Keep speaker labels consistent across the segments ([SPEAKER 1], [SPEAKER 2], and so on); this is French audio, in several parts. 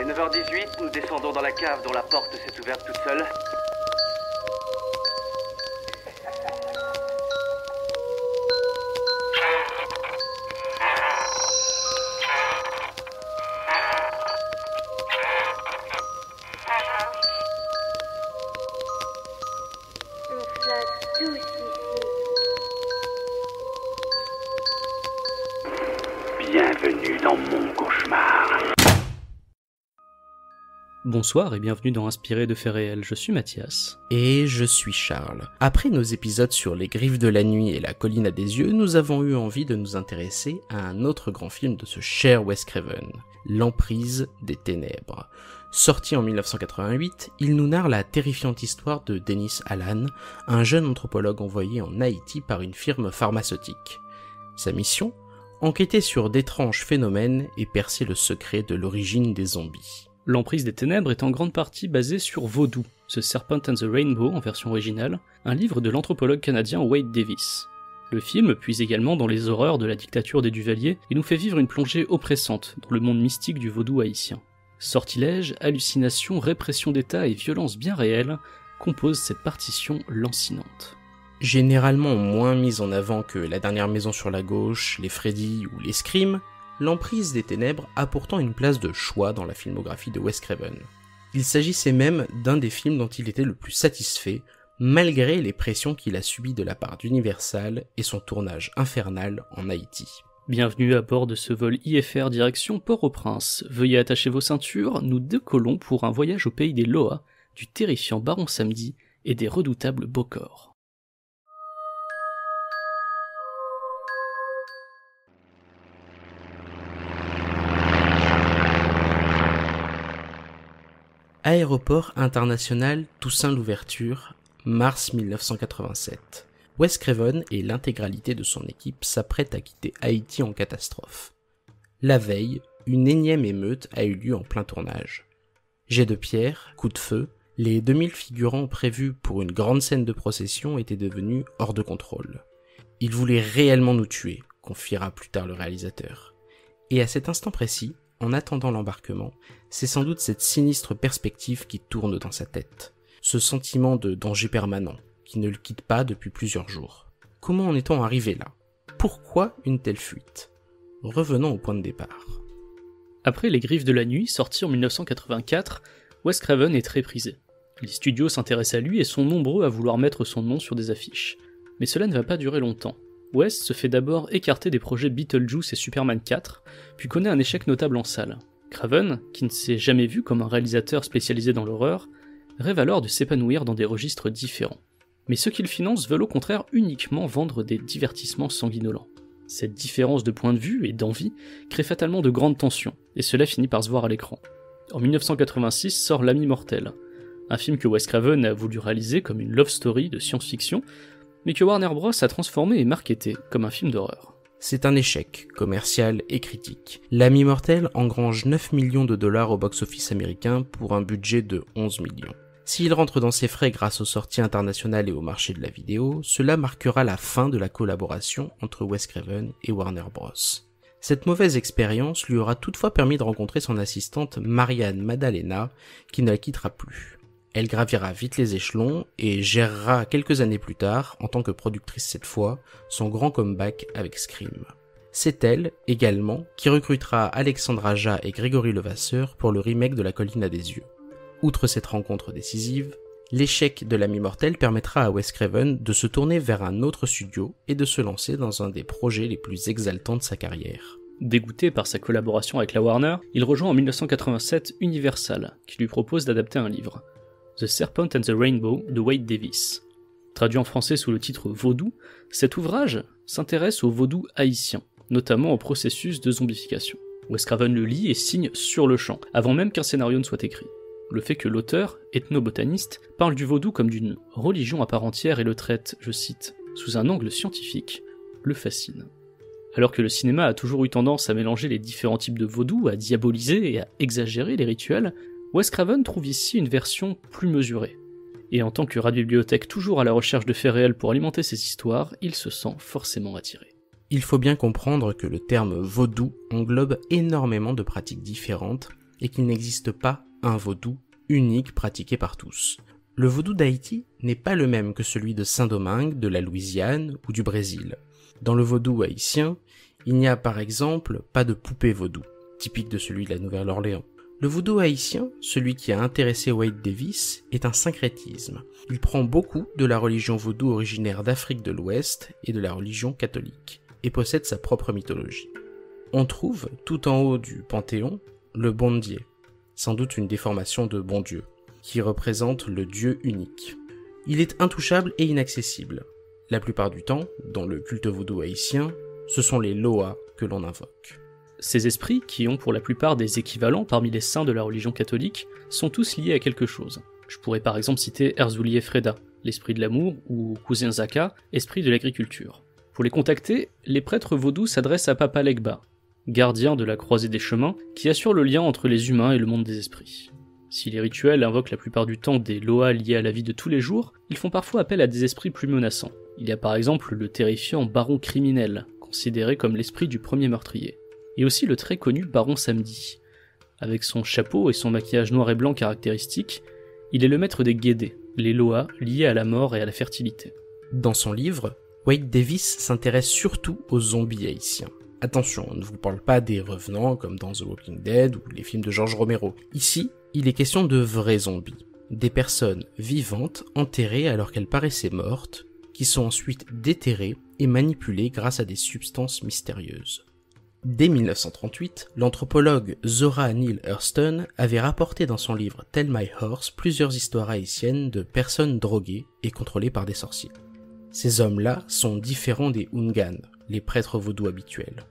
[SPEAKER 1] Il 9h18, nous descendons dans la cave dont la porte s'est ouverte toute seule. Bonsoir et bienvenue dans Inspiré de faits réels, je suis Mathias.
[SPEAKER 2] Et je suis Charles. Après nos épisodes sur Les Griffes de la Nuit et La Colline à des Yeux, nous avons eu envie de nous intéresser à un autre grand film de ce cher Wes Craven, L'Emprise des Ténèbres. Sorti en 1988, il nous narre la terrifiante histoire de Dennis Allan, un jeune anthropologue envoyé en Haïti par une firme pharmaceutique. Sa mission Enquêter sur d'étranges phénomènes et percer le secret de l'origine des zombies. L'emprise des ténèbres est en grande partie basée
[SPEAKER 1] sur Vaudou, The Serpent and the Rainbow en version originale, un livre de l'anthropologue canadien Wade Davis. Le film puise également dans les horreurs de la dictature des Duvaliers et nous fait vivre une plongée oppressante dans le monde mystique du vaudou haïtien. Sortilèges, hallucinations, répression d'État et
[SPEAKER 2] violences bien réelles composent cette partition lancinante. Généralement moins mise en avant que La dernière maison sur la gauche, Les Freddy ou Les Screams, l'emprise des ténèbres a pourtant une place de choix dans la filmographie de Wes Craven. Il s'agissait même d'un des films dont il était le plus satisfait, malgré les pressions qu'il a subies de la part d'Universal et son tournage infernal en Haïti.
[SPEAKER 1] Bienvenue à bord de ce vol IFR direction Port-au-Prince. Veuillez attacher vos ceintures, nous décollons pour un voyage au pays des Loa, du terrifiant Baron Samedi et des redoutables Bocor.
[SPEAKER 2] Aéroport international Toussaint Louverture, mars 1987. Wes Craven et l'intégralité de son équipe s'apprêtent à quitter Haïti en catastrophe. La veille, une énième émeute a eu lieu en plein tournage. Jets de pierre, coups de feu, les 2000 figurants prévus pour une grande scène de procession étaient devenus hors de contrôle. Ils voulaient réellement nous tuer, confiera plus tard le réalisateur. Et à cet instant précis, en attendant l'embarquement, c'est sans doute cette sinistre perspective qui tourne dans sa tête, ce sentiment de danger permanent qui ne le quitte pas depuis plusieurs jours. Comment en est-on arrivé là Pourquoi une telle fuite Revenons au point de départ.
[SPEAKER 1] Après Les Griffes de la Nuit, sorti en 1984, Wes Craven est très prisé. Les studios s'intéressent à lui et sont nombreux à vouloir mettre son nom sur des affiches. Mais cela ne va pas durer longtemps. Wes se fait d'abord écarter des projets Beetlejuice et Superman 4, puis connaît un échec notable en salle. Craven, qui ne s'est jamais vu comme un réalisateur spécialisé dans l'horreur, rêve alors de s'épanouir dans des registres différents. Mais ceux qu'il finance veulent au contraire uniquement vendre des divertissements sanguinolents. Cette différence de point de vue et d'envie crée fatalement de grandes tensions, et cela finit par se voir à l'écran. En 1986 sort L'ami mortel, un film que Wes Craven a voulu réaliser comme une love story de science-fiction, mais que Warner Bros. a
[SPEAKER 2] transformé et marketé comme un film d'horreur. C'est un échec, commercial et critique. L'ami mortel engrange 9 millions de dollars au box-office américain pour un budget de 11 millions. S'il rentre dans ses frais grâce aux sorties internationales et au marché de la vidéo, cela marquera la fin de la collaboration entre Wes Craven et Warner Bros. Cette mauvaise expérience lui aura toutefois permis de rencontrer son assistante Marianne Madalena, qui ne la quittera plus. Elle gravira vite les échelons et gérera quelques années plus tard, en tant que productrice cette fois, son grand comeback avec Scream. C'est elle, également, qui recrutera Alexandre Aja et Grégory Levasseur pour le remake de La Colline à des yeux. Outre cette rencontre décisive, l'échec de l'ami mortel permettra à Wes Craven de se tourner vers un autre studio et de se lancer dans un des projets les plus exaltants de sa carrière.
[SPEAKER 1] Dégoûté par sa collaboration avec la Warner, il rejoint en 1987 Universal, qui lui propose d'adapter un livre. The Serpent and the Rainbow de Wade Davis. Traduit en français sous le titre Vaudou, cet ouvrage s'intéresse au vaudou haïtien, notamment au processus de zombification. Wes Craven le lit et signe sur le champ, avant même qu'un scénario ne soit écrit. Le fait que l'auteur, ethnobotaniste, parle du vaudou comme d'une religion à part entière et le traite, je cite, sous un angle scientifique, le fascine. Alors que le cinéma a toujours eu tendance à mélanger les différents types de vaudou, à diaboliser et à exagérer les rituels, Wes Craven trouve ici une version plus mesurée. Et en tant que bibliothèque toujours à la recherche de faits réels pour alimenter ses histoires, il
[SPEAKER 2] se sent forcément attiré. Il faut bien comprendre que le terme vaudou englobe énormément de pratiques différentes et qu'il n'existe pas un vaudou unique pratiqué par tous. Le vaudou d'Haïti n'est pas le même que celui de Saint-Domingue, de la Louisiane ou du Brésil. Dans le vaudou haïtien, il n'y a par exemple pas de poupée vaudou, typique de celui de la Nouvelle-Orléans. Le voodoo haïtien, celui qui a intéressé Wade Davis, est un syncrétisme. Il prend beaucoup de la religion voodoo originaire d'Afrique de l'Ouest et de la religion catholique, et possède sa propre mythologie. On trouve, tout en haut du panthéon, le Bondié, sans doute une déformation de bon Dieu, qui représente le Dieu unique. Il est intouchable et inaccessible. La plupart du temps, dans le culte voodoo haïtien, ce sont les Loa que l'on invoque. Ces esprits,
[SPEAKER 1] qui ont pour la plupart des équivalents parmi les saints de la religion catholique, sont tous liés à quelque chose. Je pourrais par exemple citer et Freda, l'esprit de l'amour, ou Cousin Zaka, esprit de l'agriculture. Pour les contacter, les prêtres vaudous s'adressent à Papa Legba, gardien de la croisée des chemins, qui assure le lien entre les humains et le monde des esprits. Si les rituels invoquent la plupart du temps des loas liés à la vie de tous les jours, ils font parfois appel à des esprits plus menaçants. Il y a par exemple le terrifiant baron criminel, considéré comme l'esprit du premier meurtrier et aussi le très connu Baron Samedi. Avec son chapeau et son maquillage noir et blanc caractéristiques, il est
[SPEAKER 2] le maître des guédés, les loas liés à la mort et à la fertilité. Dans son livre, Wade Davis s'intéresse surtout aux zombies haïtiens. Attention, on ne vous parle pas des revenants comme dans The Walking Dead ou les films de George Romero. Ici, il est question de vrais zombies, des personnes vivantes enterrées alors qu'elles paraissaient mortes, qui sont ensuite déterrées et manipulées grâce à des substances mystérieuses. Dès 1938, l'anthropologue Zora Neale Hurston avait rapporté dans son livre Tell My Horse plusieurs histoires haïtiennes de personnes droguées et contrôlées par des sorciers. Ces hommes-là sont différents des Ungan, les prêtres vaudous habituels.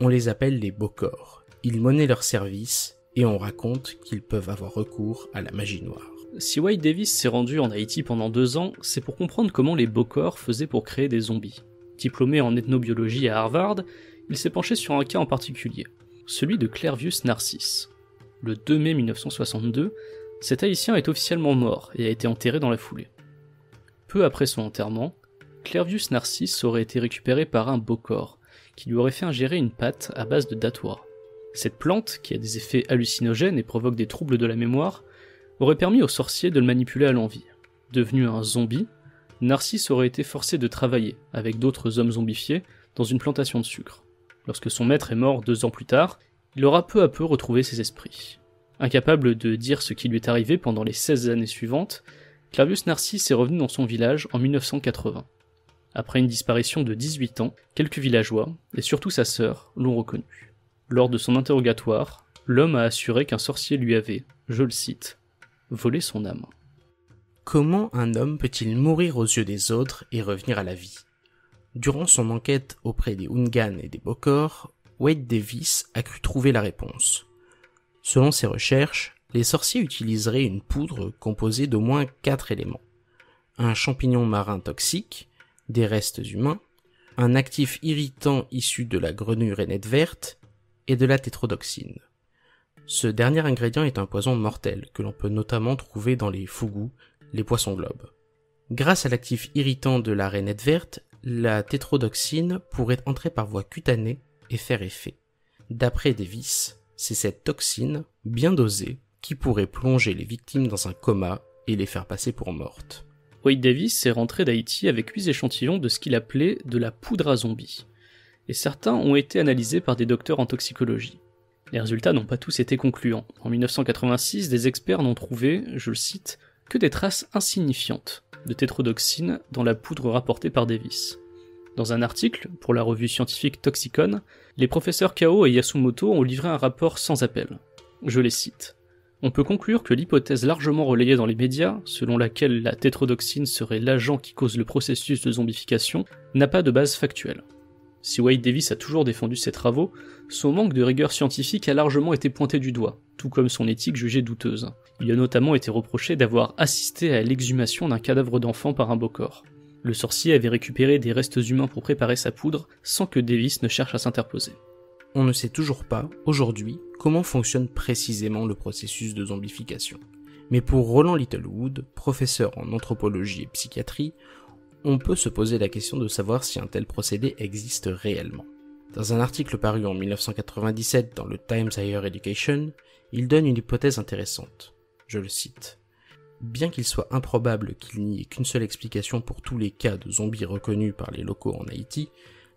[SPEAKER 2] On les appelle les Bokors. Ils monnaient leur service et on raconte qu'ils peuvent avoir recours à la magie noire. Si
[SPEAKER 1] White Davis s'est rendu en Haïti pendant deux ans, c'est pour comprendre comment les Bokors faisaient pour créer des zombies. Diplômé en ethnobiologie à Harvard, il s'est penché sur un cas en particulier, celui de Clervius Narcisse. Le 2 mai 1962, cet Haïtien est officiellement mort et a été enterré dans la foulée. Peu après son enterrement, Clervius Narcisse aurait été récupéré par un beau corps, qui lui aurait fait ingérer une pâte à base de datoire. Cette plante, qui a des effets hallucinogènes et provoque des troubles de la mémoire, aurait permis au sorcier de le manipuler à l'envie. Devenu un zombie, Narcisse aurait été forcé de travailler, avec d'autres hommes zombifiés, dans une plantation de sucre lorsque son maître est mort deux ans plus tard, il aura peu à peu retrouvé ses esprits. Incapable de dire ce qui lui est arrivé pendant les 16 années suivantes, Clavius Narcisse est revenu dans son village en 1980. Après une disparition de 18 ans, quelques villageois, et surtout sa sœur, l'ont reconnu. Lors de son interrogatoire, l'homme a assuré qu'un sorcier lui avait, je le cite, volé son âme.
[SPEAKER 2] Comment un homme peut-il mourir aux yeux des autres et revenir à la vie Durant son enquête auprès des Ungan et des Bokor, Wade Davis a cru trouver la réponse. Selon ses recherches, les sorciers utiliseraient une poudre composée d'au moins quatre éléments. Un champignon marin toxique, des restes humains, un actif irritant issu de la grenouille renette verte et de la tétrodoxine. Ce dernier ingrédient est un poison mortel que l'on peut notamment trouver dans les fougous, les poissons globes. Grâce à l'actif irritant de la rainette verte, la tétrodoxine pourrait entrer par voie cutanée et faire effet. D'après Davis, c'est cette toxine, bien dosée, qui pourrait plonger les victimes dans un coma et les faire passer pour mortes. Wade Davis est rentré d'Haïti avec huit échantillons de ce qu'il appelait
[SPEAKER 1] de la poudre à zombie, et certains ont été analysés par des docteurs en toxicologie. Les résultats n'ont pas tous été concluants. En 1986, des experts n'ont trouvé, je le cite, que des traces insignifiantes de tétrodoxine dans la poudre rapportée par Davis. Dans un article pour la revue scientifique Toxicon, les professeurs Kao et Yasumoto ont livré un rapport sans appel. Je les cite. On peut conclure que l'hypothèse largement relayée dans les médias, selon laquelle la tétrodoxine serait l'agent qui cause le processus de zombification, n'a pas de base factuelle. Si Wade Davis a toujours défendu ses travaux, son manque de rigueur scientifique a largement été pointé du doigt, tout comme son éthique jugée douteuse. Il a notamment été reproché d'avoir assisté à l'exhumation d'un cadavre d'enfant par un beau corps. Le sorcier avait récupéré des restes humains pour préparer sa poudre sans que Davis ne cherche à s'interposer.
[SPEAKER 2] On ne sait toujours pas, aujourd'hui, comment fonctionne précisément le processus de zombification. Mais pour Roland Littlewood, professeur en anthropologie et psychiatrie, on peut se poser la question de savoir si un tel procédé existe réellement. Dans un article paru en 1997 dans le Times Higher Education, il donne une hypothèse intéressante je le cite. Bien qu'il soit improbable qu'il n'y ait qu'une seule explication pour tous les cas de zombies reconnus par les locaux en Haïti,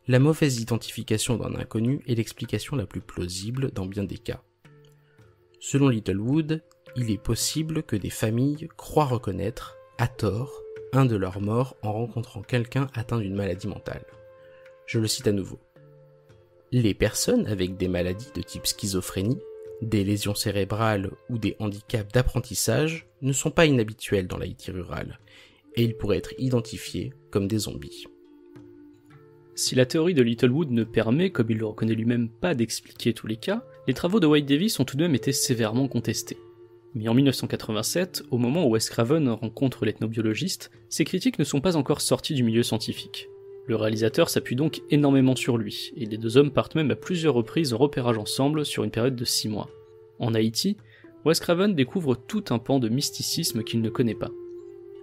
[SPEAKER 2] la mauvaise identification d'un inconnu est l'explication la plus plausible dans bien des cas. Selon Littlewood, il est possible que des familles croient reconnaître, à tort, un de leurs morts en rencontrant quelqu'un atteint d'une maladie mentale. Je le cite à nouveau. Les personnes avec des maladies de type schizophrénie des lésions cérébrales ou des handicaps d'apprentissage ne sont pas inhabituels dans l'Haïti rural, et ils pourraient être identifiés comme des zombies.
[SPEAKER 1] Si la théorie de Littlewood ne permet, comme il le reconnaît lui-même, pas d'expliquer tous les cas, les travaux de White Davis ont tout de même été sévèrement contestés. Mais en 1987, au moment où Wes Craven rencontre l'ethnobiologiste, ces critiques ne sont pas encore sorties du milieu scientifique. Le réalisateur s'appuie donc énormément sur lui, et les deux hommes partent même à plusieurs reprises en repérage ensemble sur une période de 6 mois. En Haïti, Wes Craven découvre tout un pan de mysticisme qu'il ne connaît pas.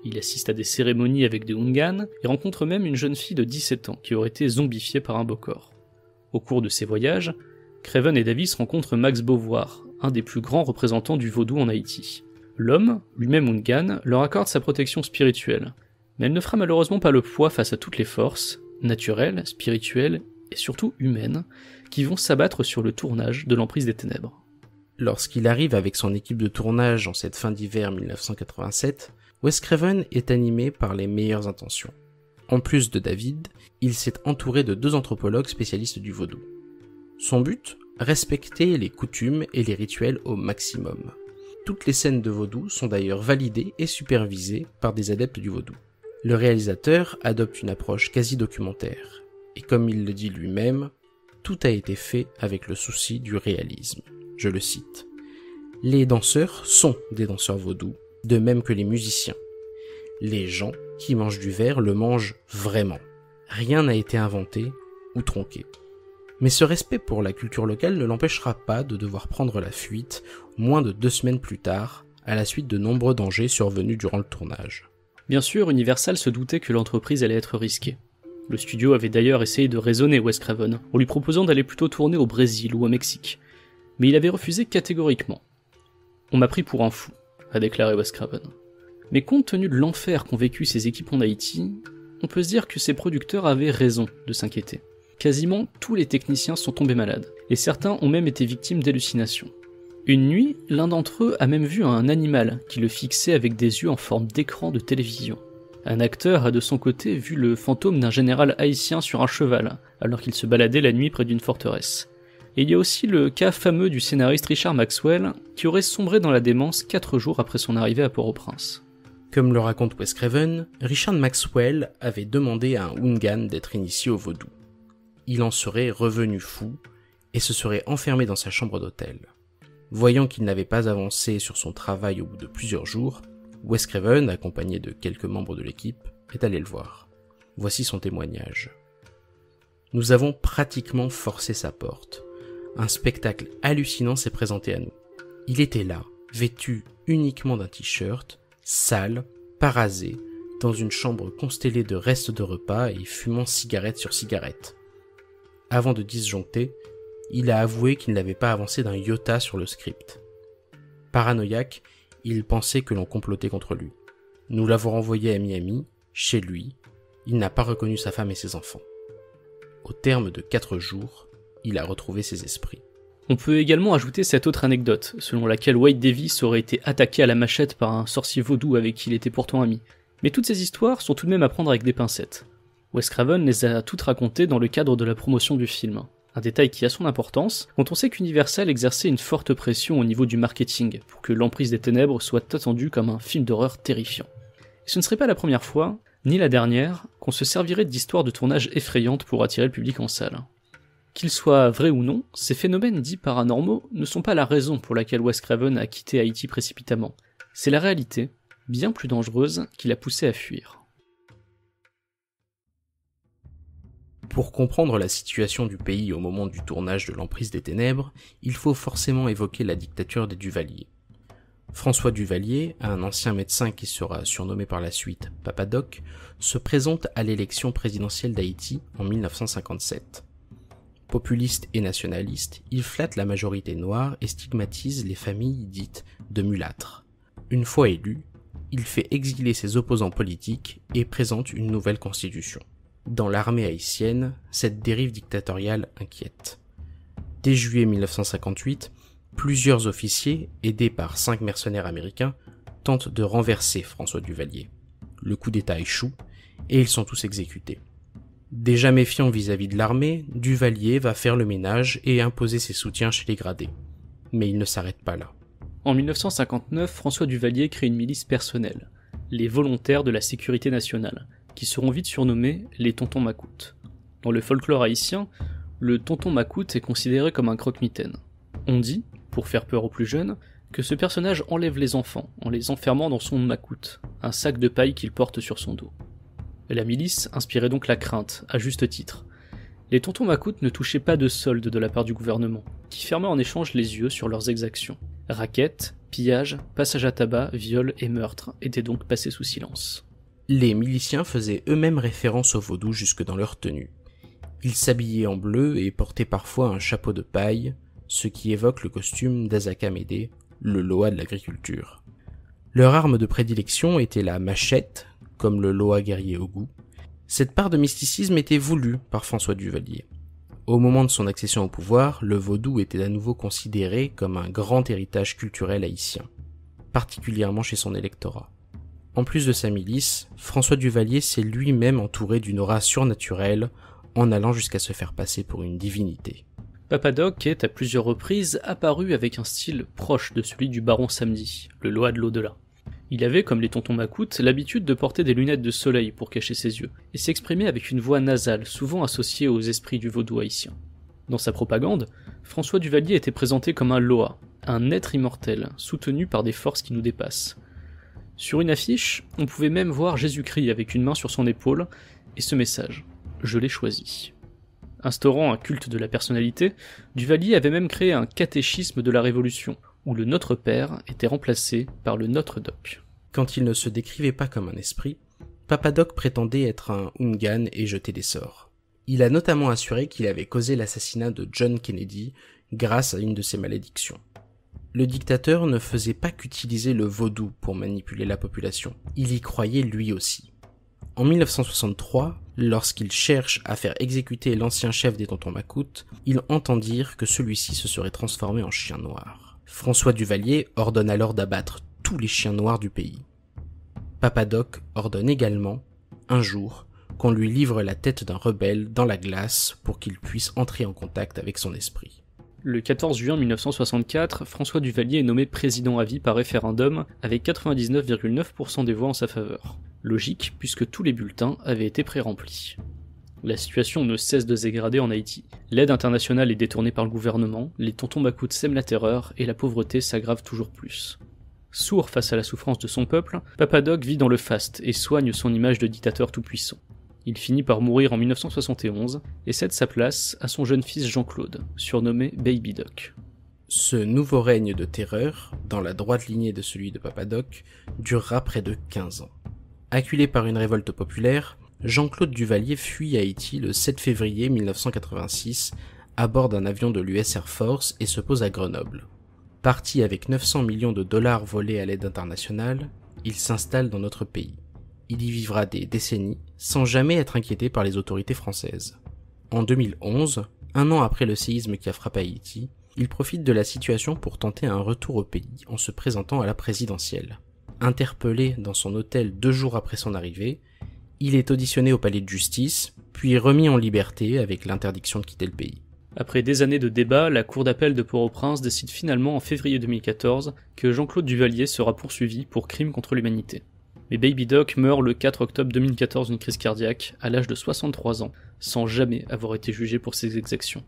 [SPEAKER 1] Il assiste à des cérémonies avec des Ungan et rencontre même une jeune fille de 17 ans qui aurait été zombifiée par un beau Au cours de ses voyages, Craven et Davis rencontrent Max Beauvoir, un des plus grands représentants du vaudou en Haïti. L'homme, lui-même Ungan, leur accorde sa protection spirituelle, mais elle ne fera malheureusement pas le poids face à toutes les forces,
[SPEAKER 2] naturelles, spirituelles et surtout humaines, qui vont s'abattre sur le tournage de l'emprise des ténèbres. Lorsqu'il arrive avec son équipe de tournage en cette fin d'hiver 1987, Wes Craven est animé par les meilleures intentions. En plus de David, il s'est entouré de deux anthropologues spécialistes du vaudou. Son but Respecter les coutumes et les rituels au maximum. Toutes les scènes de vaudou sont d'ailleurs validées et supervisées par des adeptes du vaudou le réalisateur adopte une approche quasi documentaire, et comme il le dit lui-même, tout a été fait avec le souci du réalisme. Je le cite. Les danseurs sont des danseurs vaudous, de même que les musiciens. Les gens qui mangent du verre le mangent vraiment. Rien n'a été inventé ou tronqué. Mais ce respect pour la culture locale ne l'empêchera pas de devoir prendre la fuite moins de deux semaines plus tard, à la suite de nombreux dangers survenus durant le tournage.
[SPEAKER 1] Bien sûr, Universal se doutait que l'entreprise allait être risquée. Le studio avait d'ailleurs essayé de raisonner Wes Craven, en lui proposant d'aller plutôt tourner au Brésil ou au Mexique, mais il avait refusé catégoriquement. On m'a pris pour un fou, a déclaré Wes Craven. Mais compte tenu de l'enfer qu'ont vécu ses équipes en Haïti, on peut se dire que ses producteurs avaient raison de s'inquiéter. Quasiment tous les techniciens sont tombés malades, et certains ont même été victimes d'hallucinations. Une nuit, l'un d'entre eux a même vu un animal qui le fixait avec des yeux en forme d'écran de télévision. Un acteur a de son côté vu le fantôme d'un général haïtien sur un cheval, alors qu'il se baladait la nuit près d'une forteresse. il y a aussi le cas fameux du scénariste Richard Maxwell, qui aurait sombré dans la démence quatre jours après son arrivée à Port-au-Prince.
[SPEAKER 2] Comme le raconte Wes Craven, Richard Maxwell avait demandé à un Ungan d'être initié au vaudou. Il en serait revenu fou et se serait enfermé dans sa chambre d'hôtel. Voyant qu'il n'avait pas avancé sur son travail au bout de plusieurs jours, Wes Craven, accompagné de quelques membres de l'équipe, est allé le voir. Voici son témoignage. Nous avons pratiquement forcé sa porte. Un spectacle hallucinant s'est présenté à nous. Il était là, vêtu uniquement d'un t-shirt, sale, parasé, dans une chambre constellée de restes de repas et fumant cigarette sur cigarette. Avant de disjoncter, il a avoué qu'il n'avait pas avancé d'un iota sur le script. Paranoïaque, il pensait que l'on complotait contre lui. Nous l'avons renvoyé à Miami, chez lui, il n'a pas reconnu sa femme et ses enfants. Au terme de quatre jours, il a retrouvé ses esprits. On peut également
[SPEAKER 1] ajouter cette autre anecdote, selon laquelle White Davis aurait été attaqué à la machette par un sorcier vaudou avec qui il était pourtant ami. Mais toutes ces histoires sont tout de même à prendre avec des pincettes. Wes Craven les a toutes racontées dans le cadre de la promotion du film un détail qui a son importance, quand on sait qu'Universal exerçait une forte pression au niveau du marketing pour que l'emprise des ténèbres soit attendue comme un film d'horreur terrifiant. ce ne serait pas la première fois, ni la dernière, qu'on se servirait d'histoires de tournage effrayantes pour attirer le public en salle. Qu'il soit vrai ou non, ces phénomènes dits paranormaux ne sont pas la raison pour laquelle Wes Craven a quitté Haïti précipitamment. C'est la réalité, bien plus dangereuse, qui l'a poussé
[SPEAKER 2] à fuir. Pour comprendre la situation du pays au moment du tournage de l'emprise des ténèbres, il faut forcément évoquer la dictature des Duvaliers. François Duvalier, un ancien médecin qui sera surnommé par la suite Papadoc, se présente à l'élection présidentielle d'Haïti en 1957. Populiste et nationaliste, il flatte la majorité noire et stigmatise les familles dites de mulâtres. Une fois élu, il fait exiler ses opposants politiques et présente une nouvelle constitution. Dans l'armée haïtienne, cette dérive dictatoriale inquiète. Dès juillet 1958, plusieurs officiers, aidés par cinq mercenaires américains, tentent de renverser François Duvalier. Le coup d'État échoue et ils sont tous exécutés. Déjà méfiant vis-à-vis de l'armée, Duvalier va faire le ménage et imposer ses soutiens chez les gradés. Mais il ne s'arrête pas là.
[SPEAKER 1] En 1959, François Duvalier crée une milice personnelle, les Volontaires de la Sécurité nationale, qui seront vite surnommés les tontons Makout. Dans le folklore haïtien, le tonton Makout est considéré comme un croque-mitaine. On dit, pour faire peur aux plus jeunes, que ce personnage enlève les enfants en les enfermant dans son macoute, un sac de paille qu'il porte sur son dos. La milice inspirait donc la crainte, à juste titre. Les tontons Makout ne touchaient pas de solde de la part du gouvernement, qui fermait en échange les yeux sur leurs exactions. Raquettes, pillages, passages à tabac, viols et meurtres étaient donc
[SPEAKER 2] passés sous silence. Les miliciens faisaient eux-mêmes référence au vaudou jusque dans leur tenue. Ils s'habillaient en bleu et portaient parfois un chapeau de paille, ce qui évoque le costume d'Azakamédé, le Loa de l'agriculture. Leur arme de prédilection était la machette, comme le Loa guerrier au goût. Cette part de mysticisme était voulue par François Duvalier. Au moment de son accession au pouvoir, le vaudou était à nouveau considéré comme un grand héritage culturel haïtien, particulièrement chez son électorat. En plus de sa milice, François Duvalier s'est lui-même entouré d'une aura surnaturelle en allant jusqu'à se faire passer pour une divinité.
[SPEAKER 1] Papadoc est à plusieurs reprises apparu avec un style proche de celui du baron Samedi, le Loa de l'au-delà. Il avait, comme les tontons macoutes, l'habitude de porter des lunettes de soleil pour cacher ses yeux, et s'exprimer avec une voix nasale souvent associée aux esprits du vaudou haïtien. Dans sa propagande, François Duvalier était présenté comme un Loa, un être immortel, soutenu par des forces qui nous dépassent, sur une affiche, on pouvait même voir Jésus-Christ avec une main sur son épaule et ce message Je l'ai choisi. Instaurant un culte de la personnalité, Duvalier avait même créé un catéchisme
[SPEAKER 2] de la Révolution, où le Notre Père était remplacé par le Notre Doc. Quand il ne se décrivait pas comme un esprit, Papadoc prétendait être un Ungan et jeter des sorts. Il a notamment assuré qu'il avait causé l'assassinat de John Kennedy grâce à une de ses malédictions. Le dictateur ne faisait pas qu'utiliser le vaudou pour manipuler la population, il y croyait lui aussi. En 1963, lorsqu'il cherche à faire exécuter l'ancien chef des tontons il entend dire que celui-ci se serait transformé en chien noir. François Duvalier ordonne alors d'abattre tous les chiens noirs du pays. Papadoc ordonne également, un jour, qu'on lui livre la tête d'un rebelle dans la glace pour qu'il puisse entrer en contact avec son esprit.
[SPEAKER 1] Le 14 juin 1964, François Duvalier est nommé président à vie par référendum avec 99,9% des voix en sa faveur. Logique, puisque tous les bulletins avaient été pré-remplis. La situation ne cesse de dégrader en Haïti. L'aide internationale est détournée par le gouvernement, les tontons Bakout sèment la terreur et la pauvreté s'aggrave toujours plus. Sourd face à la souffrance de son peuple, Papadoc vit dans le faste et soigne son image de dictateur tout-puissant. Il finit par mourir en 1971
[SPEAKER 2] et cède sa place à son jeune fils Jean-Claude, surnommé Baby Doc. Ce nouveau règne de terreur, dans la droite lignée de celui de Papa Doc, durera près de 15 ans. Acculé par une révolte populaire, Jean-Claude Duvalier fuit Haïti le 7 février 1986 à bord d'un avion de l'US Air Force et se pose à Grenoble. Parti avec 900 millions de dollars volés à l'aide internationale, il s'installe dans notre pays. Il y vivra des décennies sans jamais être inquiété par les autorités françaises. En 2011, un an après le séisme qui a frappé Haïti, il profite de la situation pour tenter un retour au pays en se présentant à la présidentielle. Interpellé dans son hôtel deux jours après son arrivée, il est auditionné au palais de justice, puis remis en liberté avec l'interdiction de quitter le pays.
[SPEAKER 1] Après des années de débats, la Cour d'appel de Port-au-Prince décide finalement en février 2014 que Jean-Claude Duvalier sera poursuivi pour crime contre l'humanité. Mais Baby Doc meurt le 4 octobre 2014 d'une crise cardiaque, à l'âge de 63 ans, sans jamais avoir été jugé pour ses exactions.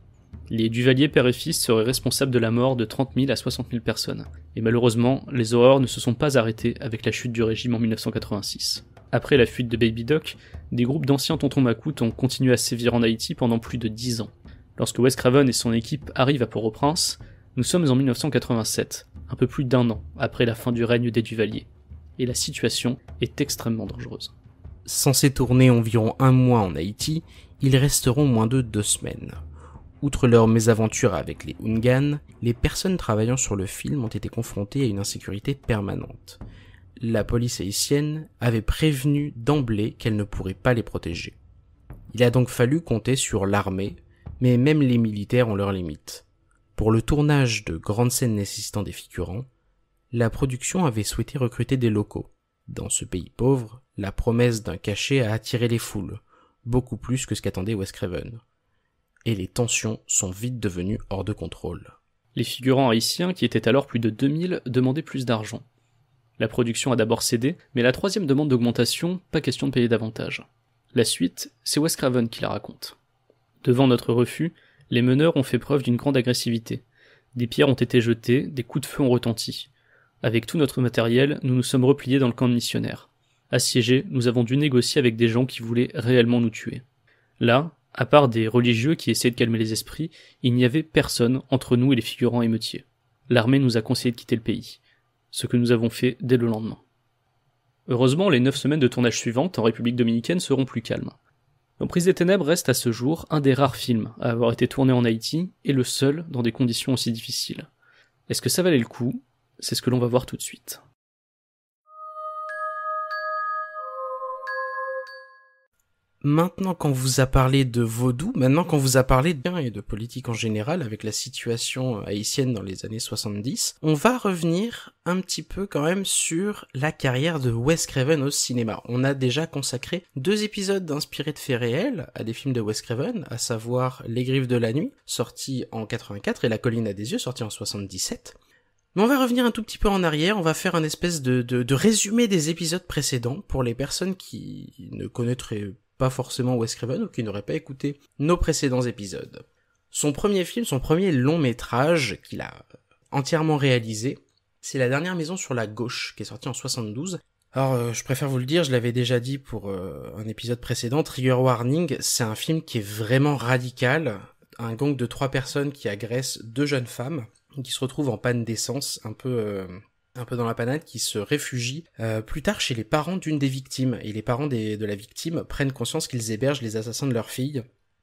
[SPEAKER 1] Les Duvalier père et fils seraient responsables de la mort de 30 000 à 60 000 personnes. Et malheureusement, les horreurs ne se sont pas arrêtées avec la chute du régime en 1986. Après la fuite de Baby Doc, des groupes d'anciens tontons Macoutes ont continué à sévir en Haïti pendant plus de 10 ans. Lorsque Wes Craven et son équipe arrivent à Port-au-Prince, nous sommes en 1987, un peu plus d'un an après la fin du règne des Duvaliers et la situation
[SPEAKER 2] est extrêmement dangereuse. Censés tourner environ un mois en Haïti, ils resteront moins de deux semaines. Outre leur mésaventure avec les Ungan, les personnes travaillant sur le film ont été confrontées à une insécurité permanente. La police haïtienne avait prévenu d'emblée qu'elle ne pourrait pas les protéger. Il a donc fallu compter sur l'armée, mais même les militaires ont leurs limites. Pour le tournage de grandes scènes nécessitant des figurants, la production avait souhaité recruter des locaux. Dans ce pays pauvre, la promesse d'un cachet a attiré les foules, beaucoup plus que ce qu'attendait West Craven. Et les tensions sont vite devenues hors de contrôle. Les figurants
[SPEAKER 1] haïtiens, qui étaient alors plus de 2000, demandaient plus d'argent. La production a d'abord cédé, mais la troisième demande d'augmentation, pas question de payer davantage. La suite, c'est West Craven qui la raconte. Devant notre refus, les meneurs ont fait preuve d'une grande agressivité. Des pierres ont été jetées, des coups de feu ont retenti. Avec tout notre matériel, nous nous sommes repliés dans le camp de missionnaires. Assiégés, nous avons dû négocier avec des gens qui voulaient réellement nous tuer. Là, à part des religieux qui essayaient de calmer les esprits, il n'y avait personne entre nous et les figurants émeutiers. L'armée nous a conseillé de quitter le pays, ce que nous avons fait dès le lendemain. Heureusement, les neuf semaines de tournage suivantes en République dominicaine seront plus calmes. L'Emprise des ténèbres reste à ce jour un des rares films à avoir été tourné en Haïti et le seul dans des conditions aussi difficiles. Est-ce que ça valait le coup c'est ce que l'on va voir tout de suite.
[SPEAKER 2] Maintenant qu'on vous a parlé de vaudou, maintenant qu'on vous a parlé de bien et de politique en général avec la situation haïtienne dans les années 70, on va revenir un petit peu quand même sur la carrière de Wes Craven au cinéma. On a déjà consacré deux épisodes inspirés de faits réels à des films de Wes Craven, à savoir Les Griffes de la Nuit, sorti en 84 et La Colline à des yeux, sorti en 77. Mais on va revenir un tout petit peu en arrière, on va faire un espèce de, résumé des épisodes précédents pour les personnes qui ne connaîtraient pas forcément Wes Craven ou qui n'auraient pas écouté nos précédents épisodes. Son premier film, son premier long métrage qu'il a entièrement réalisé, c'est La dernière maison sur la gauche, qui est sorti en 72. Alors, euh, je préfère vous le dire, je l'avais déjà dit pour euh, un épisode précédent, Trigger Warning, c'est un film qui est vraiment radical. Un gang de trois personnes qui agressent deux jeunes femmes qui se retrouve en panne d'essence, un peu euh, un peu dans la panade, qui se réfugie euh, plus tard chez les parents d'une des victimes. Et les parents de la victime prennent conscience qu'ils hébergent les assassins de leur fille.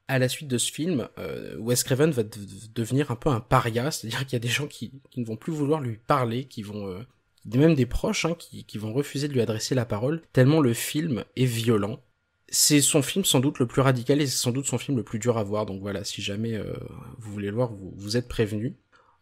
[SPEAKER 2] À la suite de ce film, euh, Wes Craven va devenir un peu un paria, c'est-à-dire qu'il y a des gens qui, ne vont plus vouloir lui parler, qui vont même des proches hein, qui, vont refuser de lui adresser la parole, tellement le film est violent c'est son film sans doute le plus radical et c'est sans doute son film le plus dur à voir. Donc voilà, si jamais vous voulez le voir, vous, vous êtes prévenu.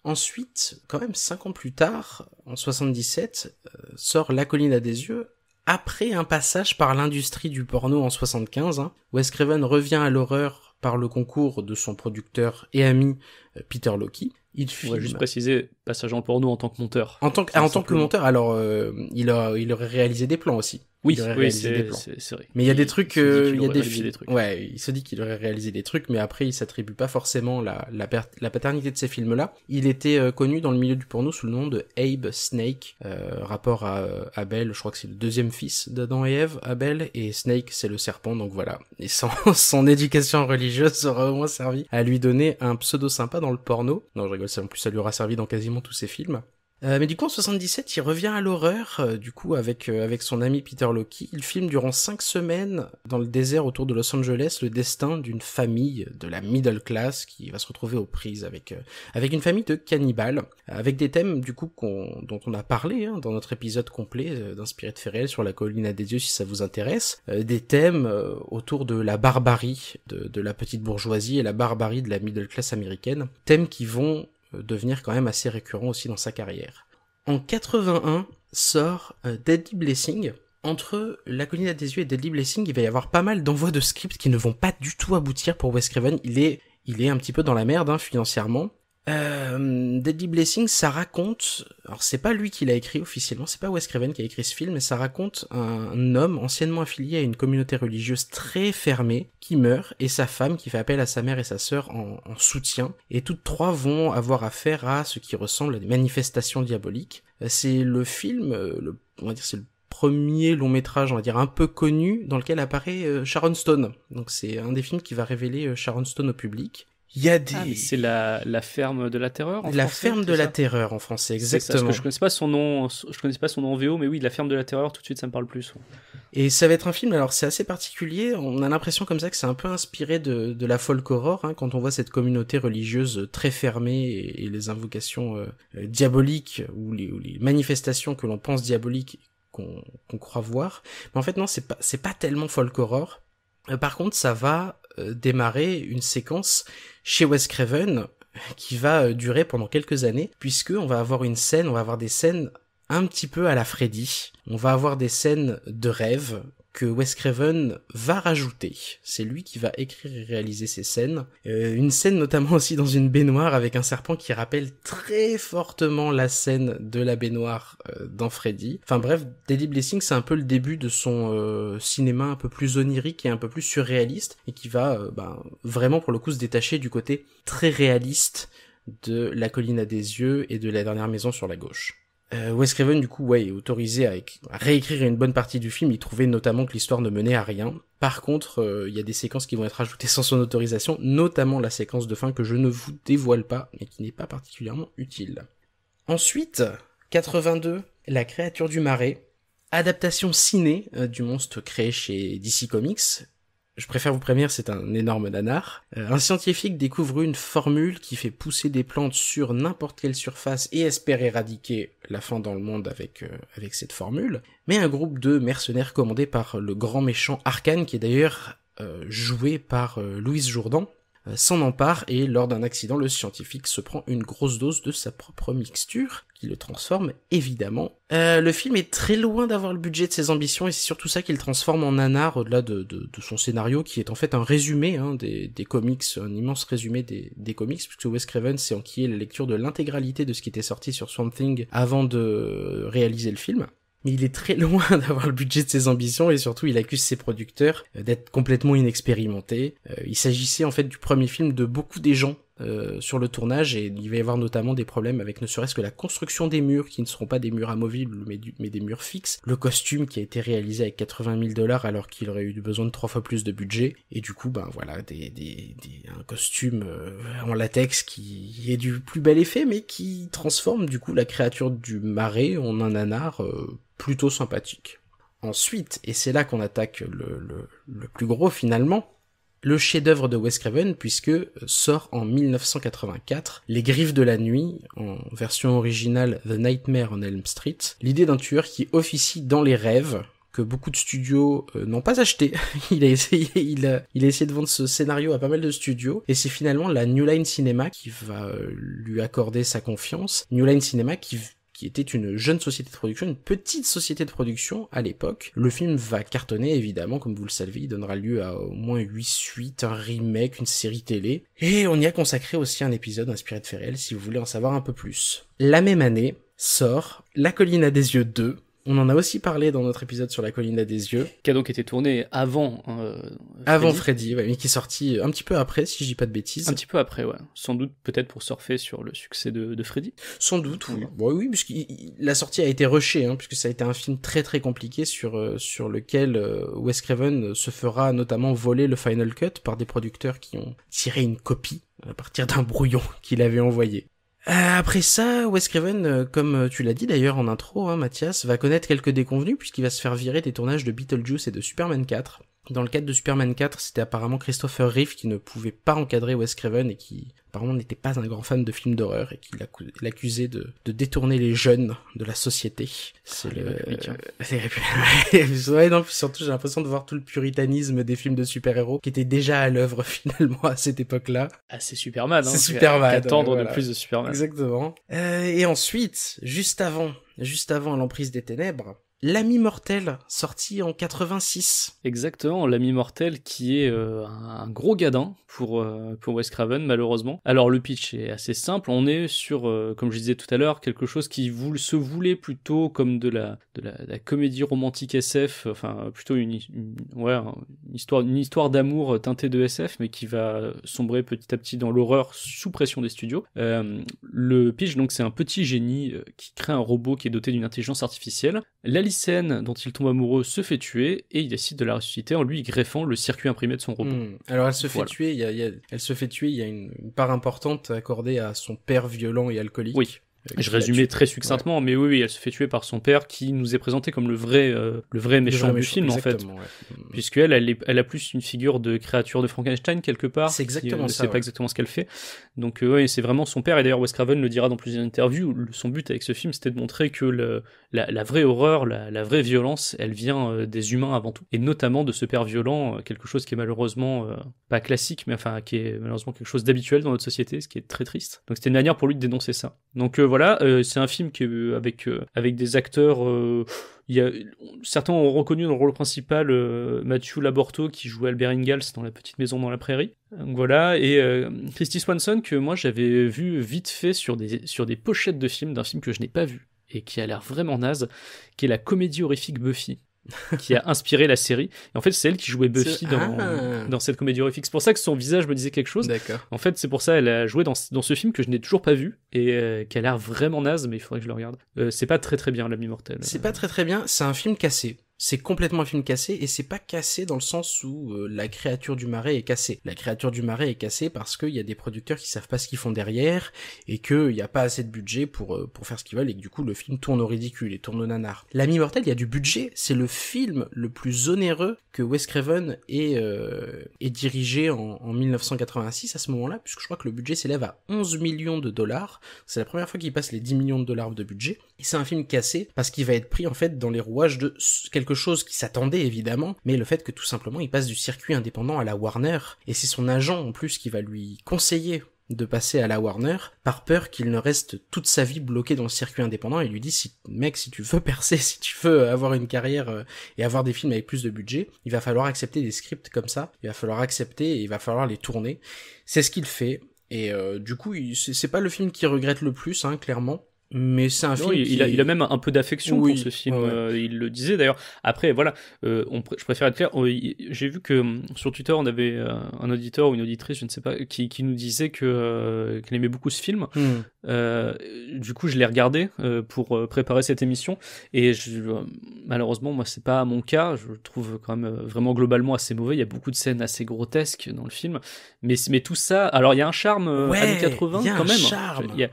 [SPEAKER 2] Ensuite, quand même cinq ans plus tard, en 77, euh, sort La colline à des yeux, après un passage par l'industrie du porno en 75, hein, Wes Craven revient à l'horreur par le concours de son producteur et ami euh, Peter Loki. Il filme. juste
[SPEAKER 1] préciser, passage en porno en tant que
[SPEAKER 2] monteur. En tant que, en tant que monteur, alors euh, il, a, il aurait réalisé des plans aussi. Oui, c'est vrai. Mais il y a des trucs, euh, il y a des, Ouais, il se dit qu'il aurait réalisé des trucs, mais après il s'attribue pas forcément la, la, paternité de ces films-là. Il était euh, connu dans le milieu du porno sous le nom de Abe Snake, euh, rapport à Abel. Je crois que c'est le deuxième fils d'Adam et Eve, Abel, et Snake c'est le serpent. Donc voilà. Et sans, son éducation religieuse aura au moins servi à lui donner un pseudo sympa dans le porno. Non, je rigole, en plus ça lui aura servi dans quasiment tous ses films. Euh, mais du coup, en 77, il revient à l'horreur, euh, du coup, avec, euh, avec son ami Peter Loki. Il filme durant cinq semaines dans le désert autour de Los Angeles le destin d'une famille de la middle class qui va se retrouver aux prises avec, avec une famille de cannibales, avec des thèmes, du coup, dont on a parlé hein, dans notre épisode complet d'Inspiré de Ferrel sur la colline à des dieux si ça vous intéresse. des thèmes autour de la barbarie de la petite bourgeoisie et la barbarie de la middle class américaine. Thèmes qui vont devenir quand même assez récurrent aussi dans sa carrière. En 81 sort euh, Deadly Blessing. Entre La Colline des yeux et Deadly Blessing, il va y avoir pas mal d'envois de scripts qui ne vont pas du tout aboutir pour Wes Craven. Il est, il est un petit peu dans la merde hein, financièrement. Euh, Deadly Blessing, ça raconte, alors c'est pas lui qui l'a écrit officiellement, c'est pas Wes Craven qui a écrit ce film, mais ça raconte un, homme anciennement affilié à une communauté religieuse très fermée qui meurt et sa femme qui fait appel à sa mère et sa sœur en, soutien. Et toutes trois vont avoir affaire à ce qui ressemble à des manifestations diaboliques. C'est le film, euh, le, on va dire c'est le premier long métrage, on va dire un peu connu, dans lequel apparaît euh, Sharon Stone. Donc c'est un des films qui va révéler euh, Sharon Stone au public.
[SPEAKER 1] Il ah, c'est la, ferme de la terreur. la ferme
[SPEAKER 2] de la terreur en français, exactement. parce que je ne pas son nom, je connaissais pas son nom en VO, mais oui, la ferme de la terreur, tout de suite, ça me parle plus. Et ça va être un film. Alors c'est assez particulier. On a l'impression comme ça que c'est un peu inspiré de, la folk horror hein, quand on voit cette communauté religieuse très fermée et, les invocations euh, euh, diaboliques ou les, manifestations que l'on pense diaboliques qu'on croit voir. Mais en fait non, c'est pas c'est pas tellement folk horror. Euh, par contre, ça va euh, démarrer une séquence chez Wes Craven qui va euh, durer pendant quelques années, puisque on va avoir une scène, on va avoir des scènes un petit peu à la Freddy. On va avoir des scènes de rêve que Wes Craven va rajouter. C'est lui qui va écrire et réaliser ces scènes. Euh, une scène notamment aussi dans une baignoire avec un serpent qui rappelle très fortement la scène de la baignoire euh, dans Freddy. Enfin bref, Daily Blessing c'est un peu le début de son euh, cinéma un peu plus onirique et un peu plus surréaliste et qui va ben vraiment pour le coup se détacher du côté très réaliste de La colline à des yeux et de La dernière maison sur la gauche. Euh, Wes Craven, du coup, ouais, est autorisé à, réécrire une bonne partie du film. Il trouvait notamment que l'histoire ne menait à rien. Par contre, euh, il y a des séquences qui vont être ajoutées sans son autorisation, notamment la séquence de fin que je ne vous dévoile pas, mais qui n'est pas particulièrement utile. Ensuite, 82, La créature du marais, adaptation ciné euh, du monstre créé chez DC Comics, je préfère vous prévenir, c'est un énorme nanar. Euh, un scientifique découvre une formule qui fait pousser des plantes sur n'importe quelle surface et espère éradiquer la faim dans le monde avec, euh, avec cette formule. Mais un groupe de mercenaires commandés par le grand méchant Arkane, qui est d'ailleurs euh, joué par Louise Jourdan, euh, s'en empare et lors d'un accident, le scientifique se prend une grosse dose de sa propre mixture qui le transforme évidemment. Euh, le film est très loin d'avoir le budget de ses ambitions et c'est surtout ça qu'il transforme en art, au-delà de, de, son scénario qui est en fait un résumé hein, des, des, comics, un immense résumé des, des comics puisque Wes Craven s'est enquillé la lecture de l'intégralité de ce qui était sorti sur Swamp Thing avant de réaliser le film mais il est très loin d'avoir le budget de ses ambitions et surtout il accuse ses producteurs euh, d'être complètement inexpérimentés. Euh, il s'agissait en fait du premier film de beaucoup des gens euh, sur le tournage et il va y avoir notamment des problèmes avec ne serait-ce que la construction des murs qui ne seront pas des murs amovibles mais, des murs fixes, le costume qui a été réalisé avec 80 000 dollars alors qu'il aurait eu besoin de trois fois plus de budget et du coup ben voilà des, des, un costume euh, en latex qui est du plus bel effet mais qui transforme du coup la créature du marais en un anard euh, plutôt sympathique. Ensuite, et c'est là qu'on attaque le, le plus gros finalement, le chef-d'œuvre de Wes Craven puisque euh, sort en 1984 Les Griffes de la Nuit, en version originale The Nightmare on Elm Street, l'idée d'un tueur qui officie dans les rêves, que beaucoup de studios euh, n'ont pas acheté. il a essayé, il essayé de vendre ce scénario à pas mal de studios, et c'est finalement la New Line Cinema qui va euh, lui accorder sa confiance. New Line Cinema qui qui était une jeune société de production, une petite société de production à l'époque. Le film va cartonner évidemment, comme vous le savez, il donnera lieu à au moins 8 suites, un remake, une série télé, et on y a consacré aussi un épisode inspiré de Ferrel, si vous voulez en savoir un peu plus. La même année sort La colline à des yeux 2, on en a aussi parlé dans notre épisode sur la colline à des yeux. Qui a donc été tourné avant. Hein, euh, Avant Freddy, ouais, mais qui est sorti un petit peu après, si je dis pas de bêtises. Un petit peu après, ouais. Sans doute peut-être pour surfer sur le succès de, Freddy. Sans doute, oui. Oui, oui, puisque la sortie a été rushée, hein, puisque ça a été un film très très compliqué sur, euh, sur lequel euh, Wes Craven se fera notamment voler le Final Cut par des producteurs qui ont tiré une copie à partir d'un brouillon qu'il avait envoyé. Euh, après ça, Wes Craven, euh, comme euh, tu l'as dit d'ailleurs en intro, hein, Mathias, va connaître quelques déconvenus puisqu'il va se faire virer des tournages de Beetlejuice et de Superman 4. Dans le cadre de Superman 4, c'était apparemment Christopher Reeve qui ne pouvait pas encadrer Wes Craven et qui apparemment n'était pas un grand fan de films d'horreur et qui l'accusait de, détourner les jeunes de la société. C'est ah, le... ouais, non, puis surtout j'ai l'impression de voir tout le puritanisme des films de super-héros qui était déjà à l'œuvre finalement à cette époque-là. Ah, c'est Superman, hein, C'est euh, Superman. Attendre de plus de Superman. Exactement. Euh, et ensuite, juste avant, juste avant l'emprise des ténèbres, L'ami mortel, sorti en 86. Exactement, l'ami mortel qui est euh, un gros gadin pour,
[SPEAKER 1] euh, pour Wes Craven, malheureusement. Alors le pitch est assez simple, on est sur, euh, comme je disais tout à l'heure, quelque chose qui se voulait plutôt comme de la, la, comédie romantique SF, enfin plutôt une, histoire, une histoire d'amour teintée de SF, mais qui va sombrer petit à petit dans l'horreur sous pression des studios. le pitch, donc, c'est un petit génie qui crée un robot qui est doté d'une intelligence artificielle scène dont il tombe amoureux, se fait tuer et il décide de la ressusciter en lui greffant le circuit imprimé de son robot. Hmm. Alors elle se fait
[SPEAKER 2] tuer, il y a, elle se fait tuer, il y a une, part importante accordée à son père violent et alcoolique. Oui. Je résumais très succinctement,
[SPEAKER 1] mais oui, elle se fait tuer par son père qui nous est présenté comme le vrai, euh, le vrai méchant du film en fait, ouais. Mm. puisqu'elle, elle, elle a plus une figure de créature de Frankenstein quelque part. C'est exactement ça. euh, ne C'est pas exactement ce qu'elle fait. Donc euh, oui, c'est vraiment son père. Et d'ailleurs, Wes Craven le dira dans plusieurs interviews. Son but avec ce film, c'était de montrer que la, vraie horreur, la, la, vraie violence, elle vient euh, des humains avant tout, et notamment de ce père violent, quelque chose qui est malheureusement pas classique, mais enfin qui est malheureusement quelque chose d'habituel dans notre société, ce qui est très triste. Donc c'était une manière pour lui de dénoncer ça. Donc voilà voilà, euh, c'est un film qui euh, avec euh, avec des acteurs. certains ont reconnu dans le rôle principal Mathieu Laborto qui jouait Albert Ingalls dans La Petite Maison dans la Prairie. voilà, et Christy Swanson que moi j'avais vu vite fait sur des, sur des pochettes de films d'un film que je n'ai pas vu et qui a l'air vraiment naze, qui est la comédie horrifique Buffy qui a inspiré la série. Et en fait, c'est elle qui jouait Buffy ah. dans, cette comédie horrifique. C'est pour ça que son visage me disait quelque chose. En fait, c'est pour ça qu'elle a joué dans, ce film que je n'ai toujours pas vu et qu'elle euh, qui a l'air vraiment naze,
[SPEAKER 2] mais il faudrait que je le regarde.
[SPEAKER 1] Euh, c'est pas très très bien, l'ami mortel C'est
[SPEAKER 2] pas très très bien, c'est un film cassé c'est complètement un film cassé et c'est pas cassé dans le sens où euh, la créature du marais est cassée. La créature du marais est cassée parce qu'il y a des producteurs qui savent pas ce qu'ils font derrière et qu'il n'y a pas assez de budget pour, euh, pour faire ce qu'ils veulent et que du coup le film tourne au ridicule et tourne au nanar. L'ami mortel, il y a du budget, c'est le film le plus onéreux que Wes Craven ait, euh, dirigé en, en, 1986 à ce moment-là, puisque je crois que le budget s'élève à 11 millions de dollars. C'est la première fois qu'il passe les 10 millions de dollars de budget et c'est un film cassé parce qu'il va être pris en fait dans les rouages de quelque quelque chose qui s'attendait évidemment, mais le fait que tout simplement il passe du circuit indépendant à la Warner, et c'est son agent en plus qui va lui conseiller de passer à la Warner par peur qu'il ne reste toute sa vie bloqué dans le circuit indépendant et lui dit si mec si tu veux percer si tu veux avoir une carrière euh, et avoir des films avec plus de budget il va falloir accepter des scripts comme ça il va falloir accepter et il va falloir les tourner c'est ce qu'il fait et euh, du coup c'est pas le film qu'il regrette le plus hein, clairement mais c'est un film il, a, même un peu d'affection pour ce film
[SPEAKER 1] euh, il le disait d'ailleurs après voilà euh, on, je préfère être clair j'ai vu que euh, sur Twitter on avait un auditeur ou une auditrice je ne sais pas qui, qui nous disait que qu'elle aimait beaucoup ce film hmm. du coup je l'ai regardé pour préparer cette émission et je, malheureusement moi c'est pas mon cas je le trouve quand même vraiment globalement assez mauvais il y a beaucoup de scènes assez grotesques dans le film mais mais tout ça alors il y a un charme ouais, années 80 quand même Il y a,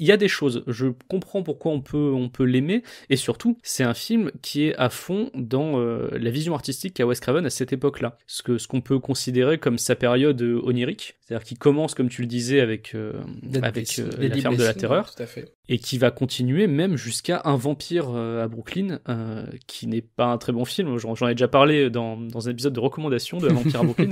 [SPEAKER 1] il y a des choses. Je comprends pourquoi on peut, on peut l'aimer. Et surtout, c'est un film qui est à fond dans euh, la vision artistique qu'a Wes Craven à cette époque-là. Ce qu'on ce qu'on peut considérer comme sa période euh, onirique. C'est-à-dire qui commence, comme tu le disais, avec, euh, avec la ferme de la terreur. Tout à fait. Et qui va continuer même jusqu'à Un vampire à Brooklyn, qui n'est pas un très bon film. J'en ai déjà parlé dans, dans un épisode de recommandation de Un vampire à Brooklyn.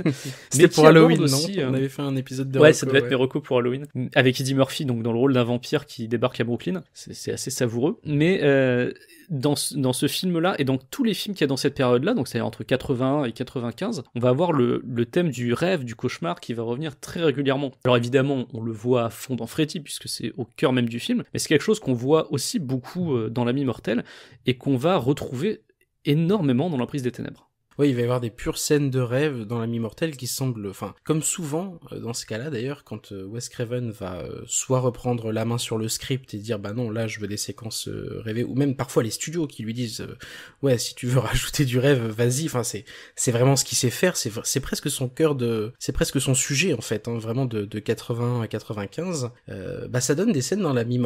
[SPEAKER 1] C'était pour Halloween, aussi, non On avait fait un épisode de Ouais, ça devait être mes recours pour Halloween. Avec Eddie Murphy, donc dans le rôle d'un vampire qui débarque à Brooklyn. C'est assez savoureux. Mais euh, dans, ce film-là, et dans tous les films qu'il y a dans cette période-là, donc c'est entre 80 et 95, on va avoir le, thème du rêve, du cauchemar qui va revenir très régulièrement. Alors évidemment, on le voit à fond dans Freddy, puisque c'est au cœur même du film, mais c'est quelque chose qu'on
[SPEAKER 2] voit aussi beaucoup euh, dans L'ami mortel, et qu'on va retrouver énormément dans La Prise des ténèbres. Oui, il va y avoir des pures scènes de rêve dans la mi-mortelle qui semblent, enfin, comme souvent euh, dans ce cas-là d'ailleurs, quand euh, Wes Craven va euh, soit reprendre la main sur le script et dire bah non, là je veux des séquences rêvées, ou même parfois les studios qui lui disent ouais, si tu veux rajouter du rêve, vas-y, enfin c'est c'est vraiment ce qu'il sait faire, c'est c'est presque son cœur de, c'est presque son sujet en fait, hein, vraiment de, de 80 à 95, bah ça donne des scènes dans la mi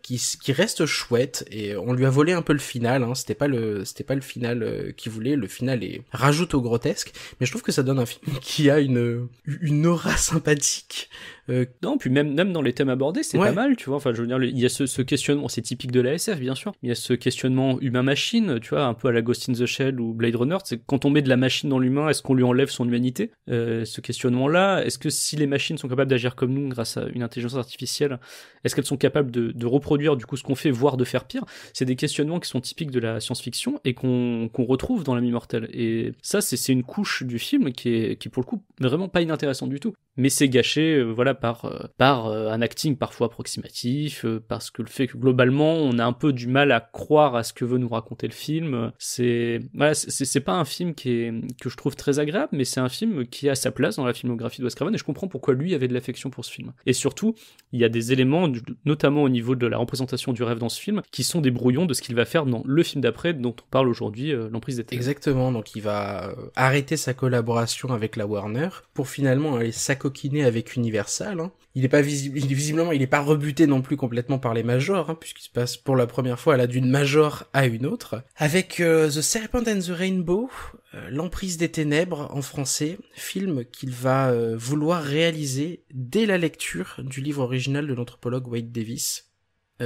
[SPEAKER 2] qui qui restent chouettes et on lui a volé un peu le final, hein, c'était pas le c'était pas le final qu'il voulait, le final est rajoute au grotesque, mais je trouve que ça donne un film qui a une, une aura sympathique euh, non, puis même, même dans les thèmes abordés, c'est pas mal,
[SPEAKER 1] tu vois. Enfin, je veux dire, il y a ce, questionnement, c'est typique de la SF, bien sûr. Il y a ce questionnement humain-machine, tu vois, un peu à la Ghost in the Shell ou Blade Runner. C'est quand on met de la machine dans l'humain, est-ce qu'on lui enlève son humanité euh, Ce questionnement-là, est-ce que si les machines sont capables d'agir comme nous grâce à une intelligence artificielle, est-ce qu'elles sont capables de, reproduire du coup ce qu'on fait, voire de faire pire C'est des questionnements qui sont typiques de la science-fiction et qu'on retrouve dans l'ami mortelle Et ça, c'est une couche du film qui est, qui pour le coup vraiment pas inintéressante du tout. Mais c'est gâché, euh, voilà, par, euh, par euh, un acting parfois approximatif, euh, parce que le fait que globalement on a un peu du mal à croire à ce que veut nous raconter le film. C'est voilà, c'est pas un film qui est, que je trouve très agréable, mais c'est un film qui a sa place dans la filmographie de Wes Craven et je comprends pourquoi lui avait de l'affection pour ce film. Et surtout, il y a des éléments, notamment au niveau de la représentation du rêve
[SPEAKER 2] dans ce film, qui sont des brouillons de ce qu'il va faire dans le film d'après dont on parle aujourd'hui, L'emprise des Exactement, donc il va arrêter sa collaboration avec la Warner pour finalement aller s'acoquiner avec Universal Hein. Il est pas visible, visiblement, il est pas rebuté non plus complètement par les majors, hein, puisqu'il se passe pour la première fois la d'une major à une autre. Avec euh, The Serpent and the Rainbow, euh, l'emprise des ténèbres en français, film qu'il va euh, vouloir réaliser dès la lecture du livre original de l'anthropologue Wade Davis.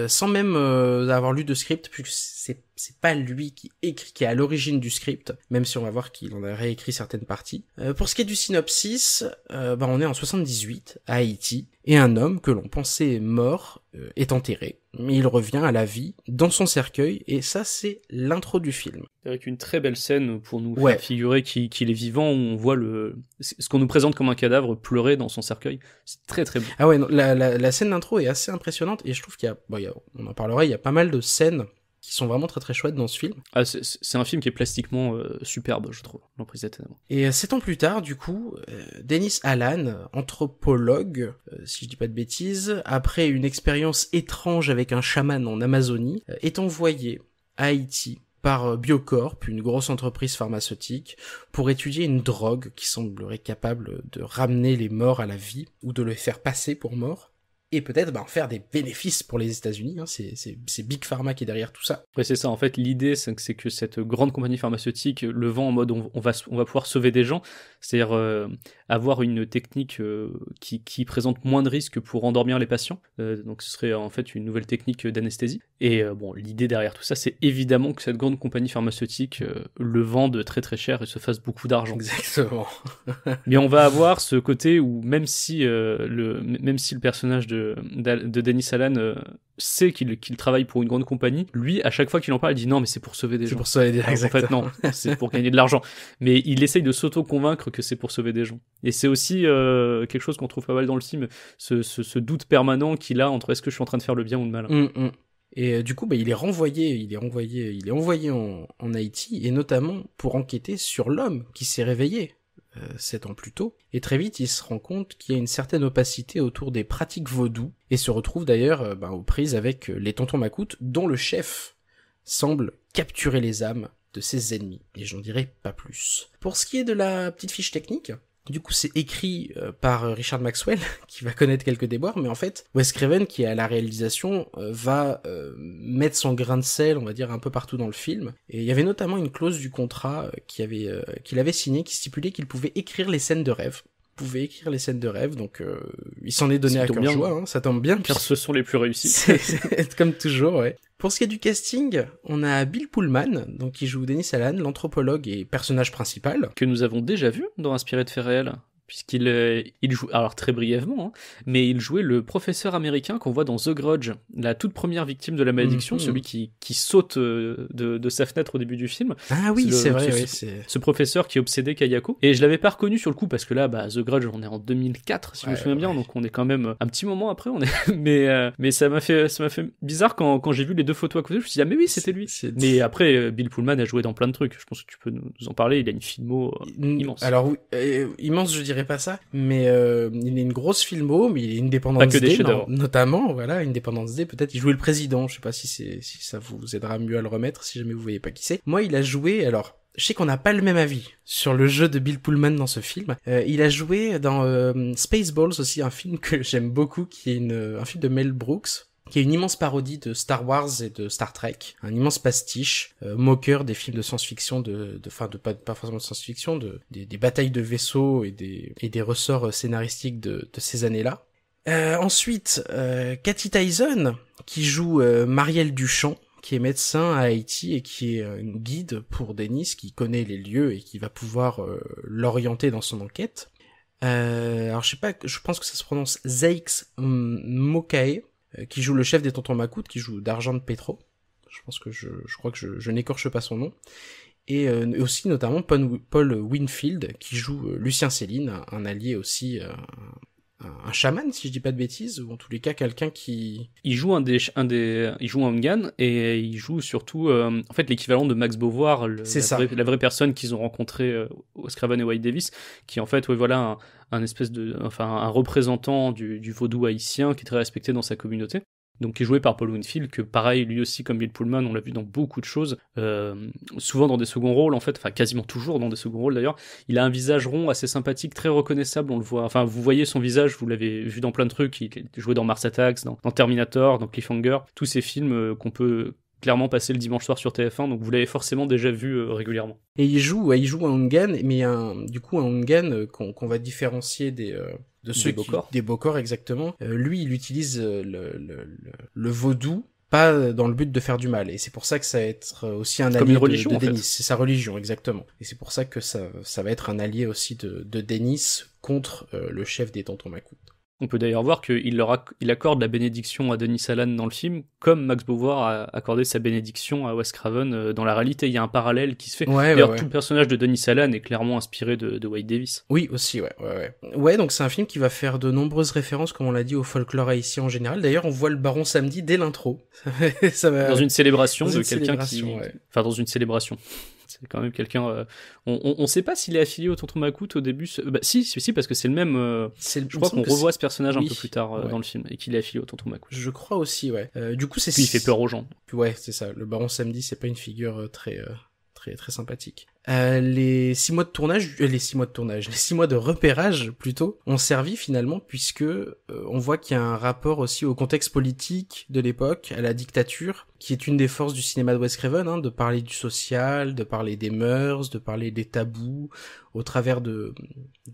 [SPEAKER 2] sans même avoir lu de script, puisque c'est c'est pas lui qui écrit, qui est à l'origine du script, même si on va voir qu'il en a réécrit certaines parties. Euh, pour ce qui est du synopsis, euh, bah, on est en 78 à Haïti et un homme que l'on pensait mort euh, est enterré, il revient à la vie dans son cercueil et ça c'est l'intro du film. Avec une très belle scène pour nous
[SPEAKER 1] figurer qu'il est vivant, où on voit le ce qu'on nous présente comme un cadavre pleurer dans son cercueil,
[SPEAKER 2] c'est très très beau. Ah ouais, la, scène d'intro est assez impressionnante et je trouve qu'il y a, on en parlera, il y a pas mal de scènes qui sont vraiment très très chouettes dans ce film. Ah, c'est un film qui est plastiquement euh, superbe, je trouve, l'emprise Et euh, sept ans plus tard, du coup, euh, Dennis Allan, anthropologue, si je dis pas de bêtises, après une expérience étrange avec un chaman en Amazonie, est envoyé à Haïti par Biocorp, une grosse entreprise pharmaceutique, pour étudier une drogue qui semblerait capable de ramener les morts à la vie ou de les faire passer pour morts et peut-être bah, en faire des bénéfices pour les États-Unis. Hein. C'est Big Pharma qui est derrière tout ça. Oui, c'est ça. En fait, l'idée, c'est que cette grande compagnie pharmaceutique le vend en
[SPEAKER 1] mode on va pouvoir sauver des gens, c'est-à-dire euh, avoir une technique euh, qui, présente moins de risques pour endormir les patients. Euh, donc ce serait en fait une nouvelle technique d'anesthésie. Et bon, l'idée derrière tout ça, c'est évidemment que cette grande compagnie pharmaceutique le vende très très cher et se fasse beaucoup d'argent. Exactement. Mais on va avoir ce côté où même si, le, même si le personnage de, de Denis Salan sait qu'il travaille pour une grande compagnie, lui, à chaque fois qu'il en parle, il dit non, mais c'est pour sauver des gens. C'est pour sauver des gens. En fait, non, c'est pour gagner de l'argent. Mais il essaye de s'auto-convaincre que c'est pour sauver des gens. Et c'est aussi euh, quelque chose qu'on trouve pas mal dans le film, ce, doute permanent qu'il a entre est-ce que je suis en train de faire le bien ou le mal. Mm, mm.
[SPEAKER 2] Et euh, du coup, bah, il est renvoyé, il est renvoyé, il est envoyé en Haïti, et notamment pour enquêter sur l'homme qui s'est réveillé 7 euh, ans plus tôt, et très vite il se rend compte qu'il y a une certaine opacité autour des pratiques vaudou, et se retrouve d'ailleurs euh, bah, aux prises avec euh, les tontons macoutes, dont le chef semble capturer les âmes de ses ennemis, et j'en dirai pas plus. Pour ce qui est de la petite fiche technique, du coup, c'est écrit euh, par euh, Richard Maxwell, qui va connaître quelques déboires, mais en fait, Wes Craven, qui est à la réalisation, euh, va mettre son grain de sel, on va dire, un peu partout dans le film. Et il y avait notamment une clause du contrat qu'il avait, qu'il avait signé qui stipulait qu'il pouvait écrire les scènes de rêve pouvait écrire les scènes de rêve, donc euh, il s'en est donné à cœur joie, hein, ça tombe bien. Car ce sont les plus réussis. comme toujours, ouais. Pour ce qui est du casting, on a Bill Pullman, donc qui joue Denis Allan, l'anthropologue et personnage principal. Que nous avons déjà vu dans Inspiré de faits réels puisqu'il euh, il joue alors très
[SPEAKER 1] brièvement, hein, mais il jouait le professeur américain qu'on voit dans The Grudge, la toute première victime de la malédiction, mhm. celui qui, qui saute euh, de, sa fenêtre au début du film. Ah oui, c'est vrai. Ce, ce, professeur qui obsédait Kayako. Et je l'avais pas reconnu sur le coup parce que là, bah, The Grudge, on est en 2004 si je me souviens bien, donc on est quand même un petit moment après. On est, mais euh, mais ça m'a fait ça m'a fait bizarre quand, quand j'ai vu les deux photos à côté. Je me suis dit ah mais oui c'était lui. Mais après Bill Pullman a joué dans plein de trucs. Je pense que tu peux nous en parler.
[SPEAKER 2] Il a une filmo immense. Alors immense je dirais pas ça, mais euh, il est une grosse filmo, mais il est indépendant de que notamment, voilà, Indépendance D, peut-être il jouait le président, je sais pas si c'est si ça vous aidera mieux à le remettre si jamais vous voyez pas qui c'est. Moi, il a joué alors je sais qu'on n'a pas le même avis sur le jeu de Bill Pullman dans ce film. Euh, il a joué dans euh, Spaceballs aussi, un film que j'aime beaucoup, qui est une, un film de Mel Brooks, qui est une immense parodie de Star Wars et de Star Trek, un immense pastiche, euh, moqueur des films de science-fiction, de, de, enfin de pas, forcément de science-fiction, de, des, batailles de vaisseaux et des, ressorts euh, scénaristiques de, ces années-là. Euh, ensuite, euh, Cathy Tyson, qui joue Marielle Duchamp, qui est médecin à Haïti et qui est une guide pour Denis, qui connaît les lieux et qui va pouvoir l'orienter dans son enquête. alors je sais pas, je pense que ça se prononce Zeix Mokae, euh, qui joue le chef des tontons Macoutes, qui joue d'Argent de Petro. Je pense que je, je crois que je, je n'écorche pas son nom. Et euh, aussi notamment Paul Winfield, qui joue euh, Lucien Céline, un allié aussi, un chaman, si je dis pas de bêtises, ou en tous les cas quelqu'un qui.
[SPEAKER 1] Il joue un des, un des, il joue et il joue surtout, euh, en fait, l'équivalent de Max Beauvoir, la, Vraie, personne qu'ils ont rencontré euh, au Scraven et White Davis, qui en fait, voilà, un, espèce de, enfin, un représentant du vaudou haïtien qui est très respecté dans sa communauté donc qui est joué par Paul Winfield, que pareil, lui aussi, comme Bill Pullman, on l'a vu dans beaucoup de choses, euh, souvent dans des seconds rôles, en fait, enfin quasiment toujours dans des seconds rôles d'ailleurs. Il a un visage rond, assez sympathique, très reconnaissable, on le voit, enfin, vous voyez son visage, vous l'avez vu dans plein de trucs, il est joué dans Mars Attacks, dans Terminator, dans Cliffhanger, tous ces films euh, qu'on peut clairement passé le dimanche soir sur TF1, donc vous l'avez forcément déjà vu euh, régulièrement.
[SPEAKER 2] Et il joue, il joue un hongen, mais du coup un hongen euh, qu'on va différencier des euh, de ceux des exactement. lui, il utilise le, vaudou pas dans le but de faire du mal. Et c'est pour ça que ça va être aussi un allié de, Denis. C'est sa religion, exactement. Et c'est pour ça que ça, va être un allié aussi de, de Denis contre le chef des Tentons Macoutes.
[SPEAKER 1] On peut d'ailleurs voir qu'il leur accorde la bénédiction à Denis Salan dans le film, comme Max Beauvoir a accordé sa bénédiction à Wes Craven euh, dans la réalité. Il y a un parallèle qui se fait. d'ailleurs, tout le personnage de Denis
[SPEAKER 2] Salan est clairement inspiré de, de White Davis. Oui, aussi, ouais. Ouais, donc c'est un film qui va faire de nombreuses références, comme on l'a dit, au folklore haïtien en général. D'ailleurs, on voit le Baron samedi dès l'intro. Dans une célébration de quelqu'un qui...
[SPEAKER 1] Enfin, dans une célébration c'est quand même quelqu'un. Euh, on, ne sait pas s'il est affilié au Tonton Macoute au début. Bah, si, si, parce que c'est le même. Euh, je crois qu'on revoit ce personnage un peu plus tard euh, dans le film et qu'il est affilié au Tonton Macoute.
[SPEAKER 2] Je crois aussi, ouais. du coup, c'est. Puis il fait peur aux gens. Ouais, c'est ça. Le Baron Samedi, c'est pas une figure très. Très, très sympathique. Euh, les six mois de tournage, euh, les six mois de tournage, les six mois de repérage plutôt, ont servi finalement puisque euh, on voit qu'il y a un rapport aussi au contexte politique de l'époque, à la dictature, qui est une des forces du cinéma de Wes Craven, hein, de parler du social, de parler des mœurs, de parler des tabous, au travers de,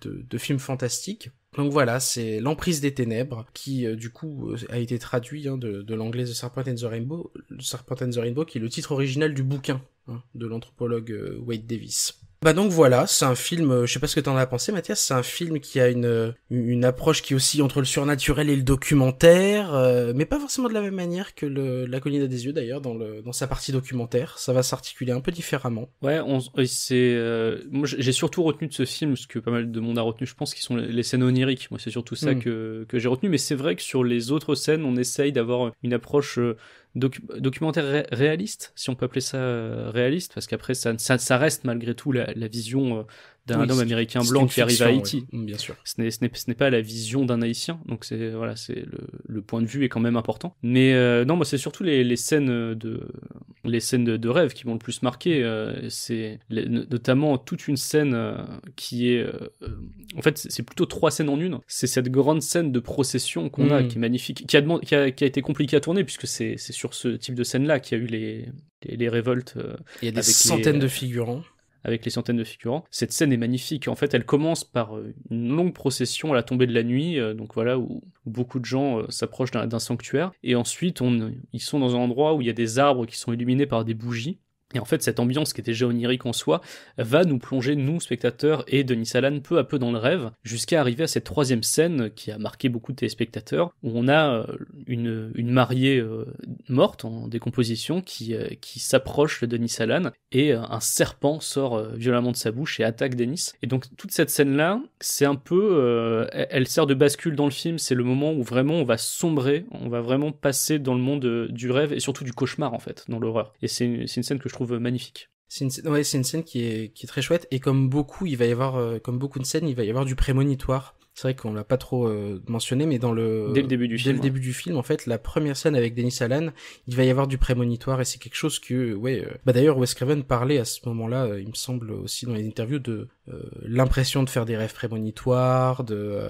[SPEAKER 2] de films fantastiques. Donc voilà, c'est l'emprise des ténèbres qui euh, du coup euh, a été traduit hein, de, l'anglais The Serpent and the Rainbow, Serpent and the Rainbow qui est le titre original du bouquin hein, de l'anthropologue euh, Wade Davis. Bah donc voilà, c'est un film, euh, je sais pas ce que t'en as pensé Mathias, c'est un film qui a une, euh, une approche qui est aussi entre le surnaturel et le documentaire, euh, mais pas forcément de la même manière que le, La colline des yeux d'ailleurs dans, le, dans sa partie documentaire, ça va s'articuler un peu différemment.
[SPEAKER 1] Ouais, on, c'est, moi j'ai surtout retenu de ce film ce que pas mal de monde a retenu je pense, qui sont les scènes oniriques, moi c'est surtout ça hmm. que, que j'ai retenu, mais c'est vrai que sur les autres scènes on essaye d'avoir une approche documentaire réaliste, si on peut appeler ça euh, réaliste, parce qu'après ça, ça, ça, reste malgré tout la vision euh, d'un homme américain blanc qui arrive à Haïti. Mm, bien sûr. Ce n'est pas la vision d'un Haïtien, donc c'est voilà, c'est le, le, point de vue est quand même important. Mais euh, non, moi c'est surtout les, les, scènes de les scènes de, rêve qui m'ont le plus marqué. Euh, c'est notamment toute une scène euh, qui est en fait c'est plutôt trois scènes en une. C'est cette grande scène de procession qu'on a mm. qui est magnifique, qui a, qui a, été compliquée à tourner puisque c'est sur ce type de scène là qu'il y a eu les les, révoltes. Il y a des centaines de figurants avec les centaines de figurants. Cette scène est magnifique. En fait, elle commence par euh, une longue procession à la tombée de la nuit, euh, donc voilà, où, beaucoup de gens euh, s'approchent d'un sanctuaire. Et ensuite, ils sont dans un endroit où il y a des arbres qui sont illuminés par des bougies. Et en fait, cette ambiance qui était déjà onirique en soi va nous plonger, nous, spectateurs et Denis Allan, peu à peu dans le rêve, jusqu'à arriver à cette troisième scène qui a marqué beaucoup de téléspectateurs, où on a euh, une, une mariée euh, morte en décomposition qui, euh, qui s'approche de Denis Allan et un serpent sort violemment de sa bouche et attaque Denis. Et donc, toute cette scène-là, c'est un peu. elle sert de bascule dans le film, c'est le moment où vraiment on va sombrer, on va vraiment passer dans le monde du rêve et surtout du cauchemar,
[SPEAKER 2] en fait, dans l'horreur. Et c'est une, une scène que je magnifique. C'est une, scène qui est, très chouette. Et comme beaucoup, il va y avoir, euh, comme beaucoup de scènes, il va y avoir du prémonitoire. C'est vrai qu'on l'a pas trop euh, mentionné, mais dans le dès le début du film, le début du film, en fait, la première scène avec Denis Allan, il va y avoir du prémonitoire et c'est quelque chose que, ouais, euh, bah d'ailleurs Wes Craven parlait à ce moment-là, il me semble aussi dans les interviews de l'impression de faire des rêves prémonitoires, de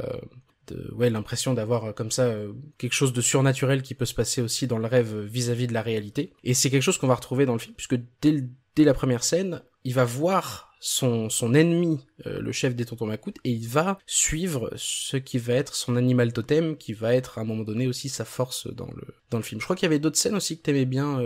[SPEAKER 2] euh, ouais, l'impression d'avoir euh, comme ça euh, quelque chose de surnaturel qui peut se passer aussi dans le rêve vis-à-vis de la réalité. Et c'est quelque chose qu'on va retrouver dans le film, puisque dès, dès la première scène, il va voir son, son, ennemi, le chef des tontons Macoutes, et il va suivre ce qui va être son animal totem, qui va être à un moment donné aussi sa force dans le, dans le film. Je crois qu'il y avait d'autres scènes aussi que t'aimais bien.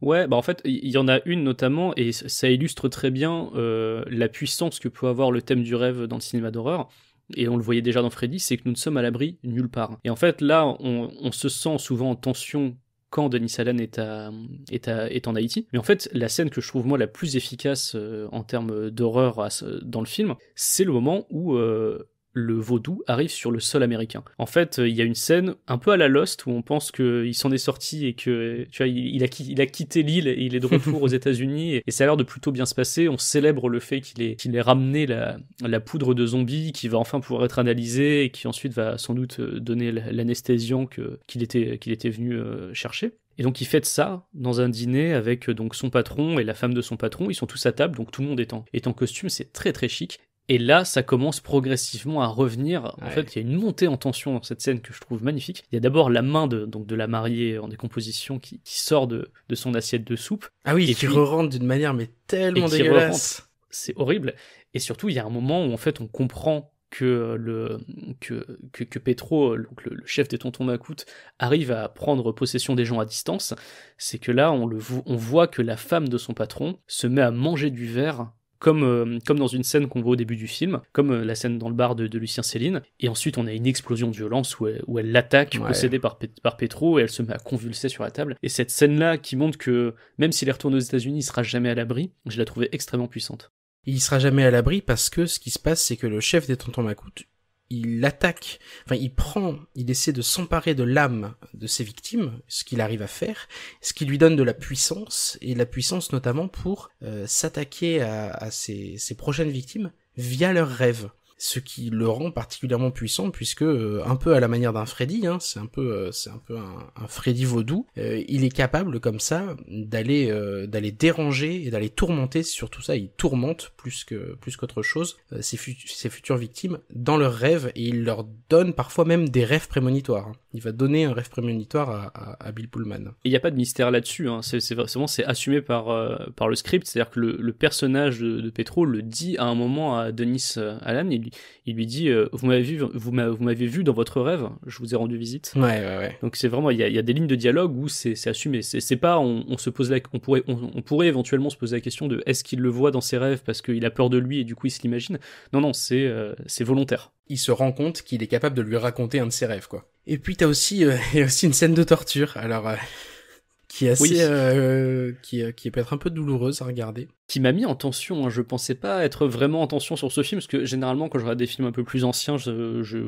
[SPEAKER 1] Ouais, bah en fait, il y en a une notamment, et ça illustre très bien la puissance que peut avoir le thème du rêve dans le cinéma d'horreur et on le voyait déjà dans Freddy, c'est que nous ne sommes à l'abri nulle part. Et en fait, là, on, se sent souvent en tension quand Denis Allen est, en Haïti. Mais en fait, la scène que je trouve moi la plus efficace euh, en termes d'horreur dans le film, c'est le moment où euh, le vaudou arrive sur le sol américain. En fait, euh, il y a une scène un peu à la Lost où on pense qu'il s'en est sorti et que tu il, a, quitté l'île et il est de retour aux États-Unis et, ça a l'air de plutôt bien se passer. On célèbre le fait qu'il ait, ramené la, poudre de zombie qui va enfin pouvoir être analysée et qui ensuite va sans doute euh, donner l'anesthésiant que, qu'il était, qu'il était venu euh, chercher. Et donc il fête ça dans un dîner avec donc son patron et la femme de son patron. Ils sont tous à table, donc tout le monde est est en costume, c'est très très chic. Et là, ça commence progressivement à revenir. En fait, il y a une montée en tension dans cette scène que je trouve magnifique. Il y a d'abord la main de, donc de la mariée en décomposition qui, sort de, de, son assiette de soupe. Ah oui, et qui re-rentre
[SPEAKER 2] d'une manière mais tellement dégueulasse.
[SPEAKER 1] C'est horrible. Et surtout, il y a un moment où en fait, on comprend que le que, que, Petro, le, le, chef des tontons Macoutes, arrive à prendre possession des gens à distance, c'est que là on le on voit que la femme de son patron se met à manger du verre euh, comme, dans une scène qu'on voit au début du film, comme euh, la scène dans le bar de, Lucien Céline. Et ensuite, on a une explosion de violence où elle, l'attaque, possédée par, par Petro, et elle se met à convulser sur la table. Et cette scène-là qui montre que même s'il est retourné aux États-Unis, il sera jamais à l'abri, je la trouvais extrêmement puissante.
[SPEAKER 2] Il sera jamais à l'abri parce que ce qui se passe, c'est que le chef des tontons Macoute il attaque, enfin il prend, il essaie de s'emparer de l'âme de ses victimes, ce qu'il arrive à faire, ce qui lui donne de la puissance, et la puissance notamment pour euh, s'attaquer à, ses prochaines victimes via leurs rêves ce qui le rend particulièrement puissant puisque euh, un peu à la manière d'un Freddy, hein, c'est un peu euh, c'est un peu un, Freddy vaudou, euh, il est capable comme ça d'aller d'aller déranger et d'aller tourmenter, surtout ça, il tourmente plus que plus qu'autre chose ses, futures victimes dans leurs rêves et il leur donne parfois même des rêves prémonitoires. Hein. Il va donner un rêve prémonitoire à, Bill Pullman.
[SPEAKER 1] Il n'y a pas de mystère là-dessus, hein. c'est vraiment c'est assumé par par le script, c'est-à-dire que le, personnage de, de le dit à un moment à Denis Allan, il lui dit euh, vous m'avez vu vous m'avez vu dans votre rêve je vous ai rendu visite ouais, ouais, ouais. donc c'est vraiment il y, a, des lignes de dialogue où c'est assumé c'est pas on, se pose la, on pourrait on, pourrait éventuellement se poser la question de est-ce qu'il le voit dans ses rêves parce qu'il a peur de lui et du
[SPEAKER 2] coup il se l'imagine non non c'est euh, c'est volontaire il se rend compte qu'il est capable de lui raconter un de ses rêves quoi et puis t'as aussi euh, aussi une scène de torture alors qui est assez, euh, euh, qui, peut être un peu douloureuse à regarder.
[SPEAKER 1] Qui m'a mis en tension. Hein. Je pensais pas être vraiment en tension sur ce film parce que généralement quand je regarde des films un peu plus anciens, je, je,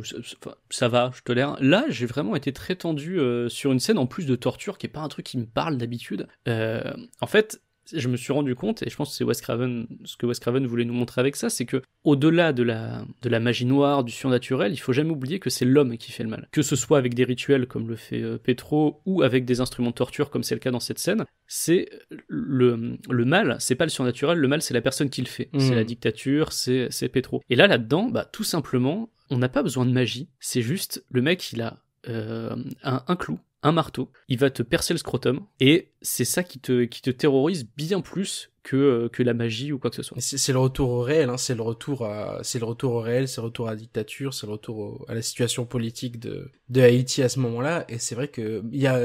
[SPEAKER 1] ça va, je tolère. Là, j'ai vraiment été très tendu euh, sur une scène en plus de torture qui est pas un truc qui me parle d'habitude. en fait, je me suis rendu compte, et je pense que c'est Craven, ce que Wes Craven voulait nous montrer avec ça, c'est que au-delà de la, de la magie noire, du surnaturel, il faut jamais oublier que c'est l'homme qui fait le mal. Que ce soit avec des rituels comme le fait euh, Petro, ou avec des instruments de torture comme c'est le cas dans cette scène, c'est le, le mal, c'est pas le surnaturel, le mal c'est la personne qui le fait. Mmh. C'est la dictature, c'est, c'est Petro. Et là, là-dedans, bah, tout simplement, on n'a pas besoin de magie, c'est juste le mec il a euh, un clou un marteau, il va te percer le scrotum, et c'est ça qui te, qui te terrorise bien plus que, euh, que la magie ou quoi que ce soit.
[SPEAKER 2] C'est le retour au réel, hein, c'est le retour à, le retour au réel, c'est le retour à la dictature, c'est le retour à la situation politique de, de Haïti à ce moment-là. Et c'est vrai que il y a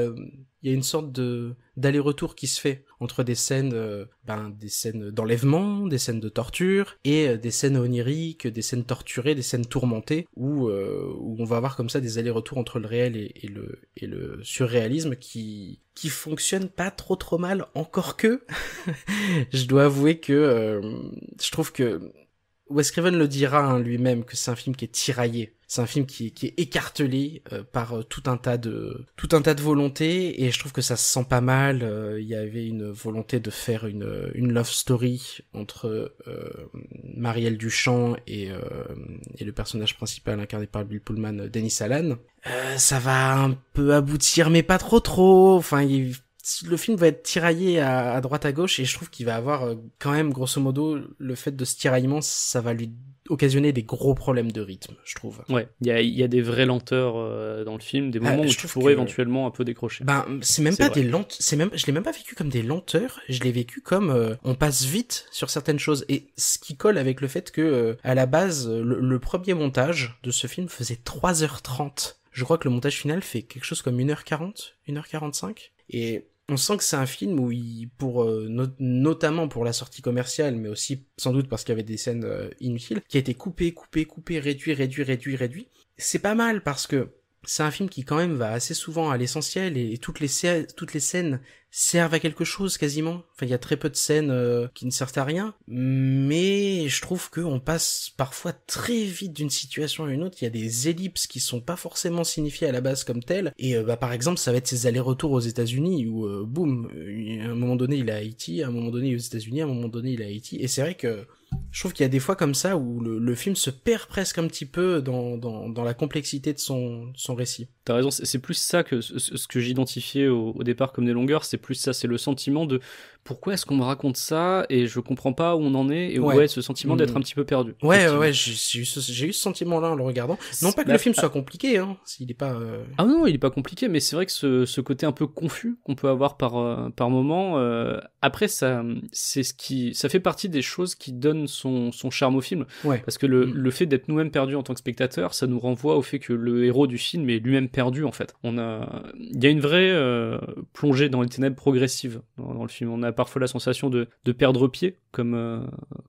[SPEAKER 2] il y a une sorte de d'aller-retour qui se fait entre des scènes euh, ben des scènes d'enlèvement, des scènes de torture et euh, des scènes oniriques, des scènes torturées, des scènes tourmentées où euh, où on va avoir comme ça des allers-retours entre le réel et, le et le surréalisme qui qui fonctionne pas trop trop mal encore que je dois avouer que je trouve que Wes Craven le dira hein, lui-même que c'est un film qui est tiraillé. C'est un film qui est, qui est écartelé euh, par euh, tout un tas de tout un tas de volontés et je trouve que ça se sent pas mal. Euh, il y avait une volonté de faire une une love story entre Marielle Duchamp et et le personnage principal incarné par Bill Pullman, Denis Allen, ça va un peu aboutir mais pas trop trop. Enfin, il le film va être tiraillé à, droite à gauche et je trouve qu'il va avoir euh, quand même grosso modo le fait de ce tiraillement ça va lui occasionner des gros problèmes de rythme je trouve
[SPEAKER 1] ouais il y a, y a, des vraies lenteurs euh, dans le film des ah, moments où tu pourrais éventuellement un peu décrocher ben c'est même pas des
[SPEAKER 2] lentes c'est même je l'ai même pas vécu comme des lenteurs je l'ai vécu comme euh, on passe vite sur certaines choses et ce qui colle avec le fait que à la base le, le premier montage de ce film faisait 3h30 je crois que le montage final fait quelque chose comme 1h40, 1h45. Et on sent que c'est un film où pour euh, notamment pour la sortie commerciale, mais aussi sans doute parce qu'il y avait des scènes euh, inutiles, qui a été coupé, coupé, coupé, réduit, réduit, réduit, réduit. C'est pas mal parce que c'est un film qui quand même va assez souvent à l'essentiel et, toutes les toutes les scènes servent à quelque chose quasiment. Enfin, il y a très peu de scènes euh, qui ne servent à rien, mais je trouve que on passe parfois très vite d'une situation à une autre. Il y a des ellipses qui sont pas forcément signifiées à la base comme telles. Et euh, bah par exemple, ça va être ces allers-retours aux États-Unis où euh, boum, à un moment donné il est à Haïti, à un moment donné il est aux États-Unis, à un moment donné il est à Haïti. Et c'est vrai que je trouve qu'il y a des fois comme ça où le, film se perd presque un petit peu dans, dans, la complexité de son, son récit.
[SPEAKER 1] T'as raison, c'est plus ça que ce, que j'identifiais au, au, départ comme des longueurs, c'est plus ça, c'est le sentiment de pourquoi est-ce qu'on me raconte ça et je comprends pas où on en est et où est ce sentiment d'être hmm. un petit peu perdu. Ouais,
[SPEAKER 2] ouais, j'ai eu ce, sentiment-là en le regardant. Non pas que le film soit compliqué, hein, s'il est pas. Euh,
[SPEAKER 1] ah non, il est pas compliqué, mais c'est vrai que ce, ce, côté un peu confus qu'on peut avoir par, euh, par moment, euh, après ça, c'est ce qui, ça fait partie des choses qui donnent son, charme au film. Parce que mm. le, fait d'être nous-mêmes perdus en tant que spectateur ça nous renvoie au fait que le héros du film est lui-même perdu, en fait. On a... Il y a une vraie euh, plongée dans les ténèbres progressives dans, le film. On a parfois la sensation de, perdre pied, comme, euh,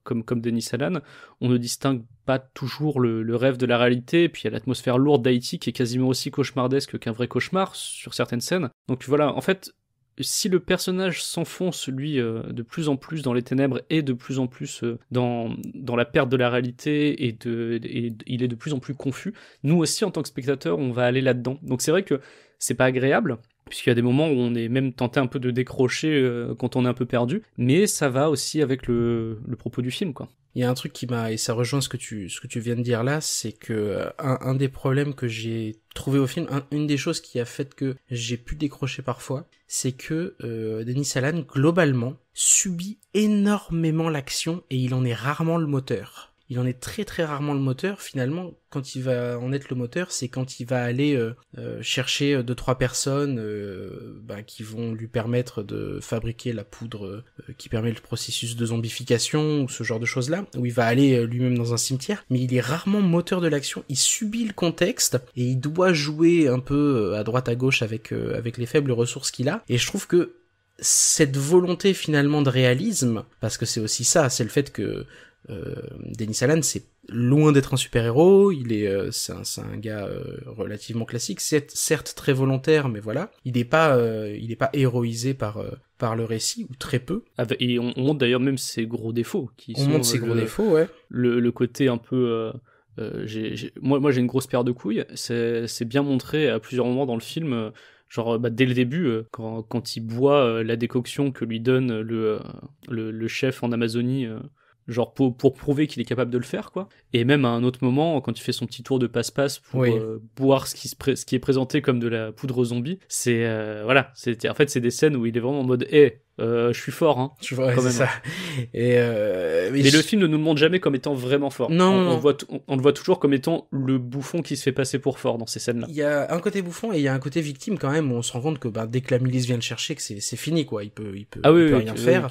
[SPEAKER 1] comme, comme Denis Salan. On ne distingue pas toujours le, rêve de la réalité, puis il y a l'atmosphère lourde d'Haïti qui est quasiment aussi cauchemardesque qu'un vrai cauchemar sur certaines scènes. Donc voilà, en fait, si le personnage s'enfonce, lui, euh, de plus en plus dans les ténèbres et de plus en plus euh, dans, dans la perte de la réalité et, de, il est de plus en plus confus, nous aussi, en tant que spectateurs, on va aller là-dedans. Donc c'est vrai que c'est pas agréable, puisqu'il y a des moments où on est même tenté un peu de décrocher euh, quand on est un peu perdu, mais ça va aussi avec le propos du film, quoi
[SPEAKER 2] il y a un truc qui m'a et ça rejoint ce que tu ce que tu viens de dire là, c'est que euh, un, des problèmes que j'ai trouvé au film, une des choses qui a fait que j'ai pu décrocher parfois, c'est que euh, Denis Salan globalement
[SPEAKER 1] subit
[SPEAKER 2] énormément l'action et il en est rarement le moteur il en est très très rarement le moteur. Finalement, quand il va en être le moteur, c'est quand il va aller euh, euh, chercher euh, deux trois personnes bah, qui vont lui permettre de fabriquer la poudre qui permet le processus de zombification ou ce genre de choses là, où il va aller lui-même dans un cimetière. Mais il est rarement moteur de l'action. Il subit le contexte et il doit jouer un peu à droite à gauche avec avec les faibles ressources qu'il a. Et je trouve que cette volonté finalement de réalisme, parce que c'est aussi ça, c'est le fait que euh, Denis Allen c'est loin d'être un super-héros, il est, euh, c'est un, gars euh, relativement classique, c'est certes très volontaire, mais voilà, il n'est pas, il est pas héroïsé par par le récit ou très peu.
[SPEAKER 1] Ah, bah, et on, montre d'ailleurs même ses gros défauts, qui on montre ses gros défauts, ouais. Le, côté un peu moi, moi j'ai une grosse paire de couilles. C'est bien montré à plusieurs moments dans le film. Genre bah, dès le début, quand, quand il boit la décoction que lui donne le, le chef en Amazonie genre pour, prouver qu'il est capable de le faire quoi et même à un autre moment quand il fait son petit tour de passe-passe pour euh, boire ce qui se qui est présenté comme de la poudre zombie c'est euh, voilà c'est en fait c'est des scènes où il est vraiment en mode hé euh, je suis fort, tu hein, vois, ça. Et euh, mais, le film ne nous montre jamais comme étant vraiment fort. Non, on, voit on, le voit toujours comme étant le bouffon qui se fait passer pour fort dans ces scènes-là. Il
[SPEAKER 2] y a un côté bouffon et il y a un côté victime quand même. on se rend compte que ben, dès que la milice vient le chercher, que c'est fini, quoi. Il peut, il peut, ah rien faire.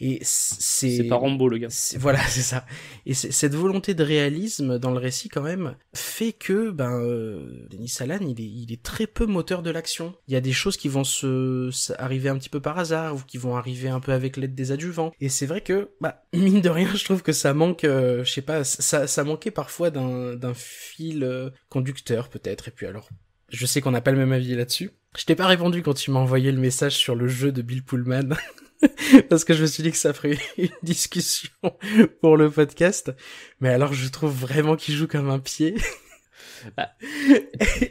[SPEAKER 2] Et c'est. C'est pas Rambo, le gars. Voilà, c'est ça. Et cette volonté de réalisme dans le récit quand même fait que ben euh, Denis Salan, il est, il est très peu moteur de l'action. Il y a des choses qui vont se arriver un petit peu par hasard ou qui vont arriver un peu avec l'aide des adjuvants. Et c'est vrai que, bah, mine de rien, je trouve que ça manque, euh, je sais pas, ça, ça manquait parfois d'un fil euh, conducteur peut-être. Et puis alors, je sais qu'on n'a pas le même avis là-dessus. Je t'ai pas répondu quand tu m'as envoyé le message sur le jeu de Bill Pullman. parce que je me suis dit que ça ferait une discussion pour le podcast. Mais alors, je trouve vraiment qu'il joue comme un pied. Ah,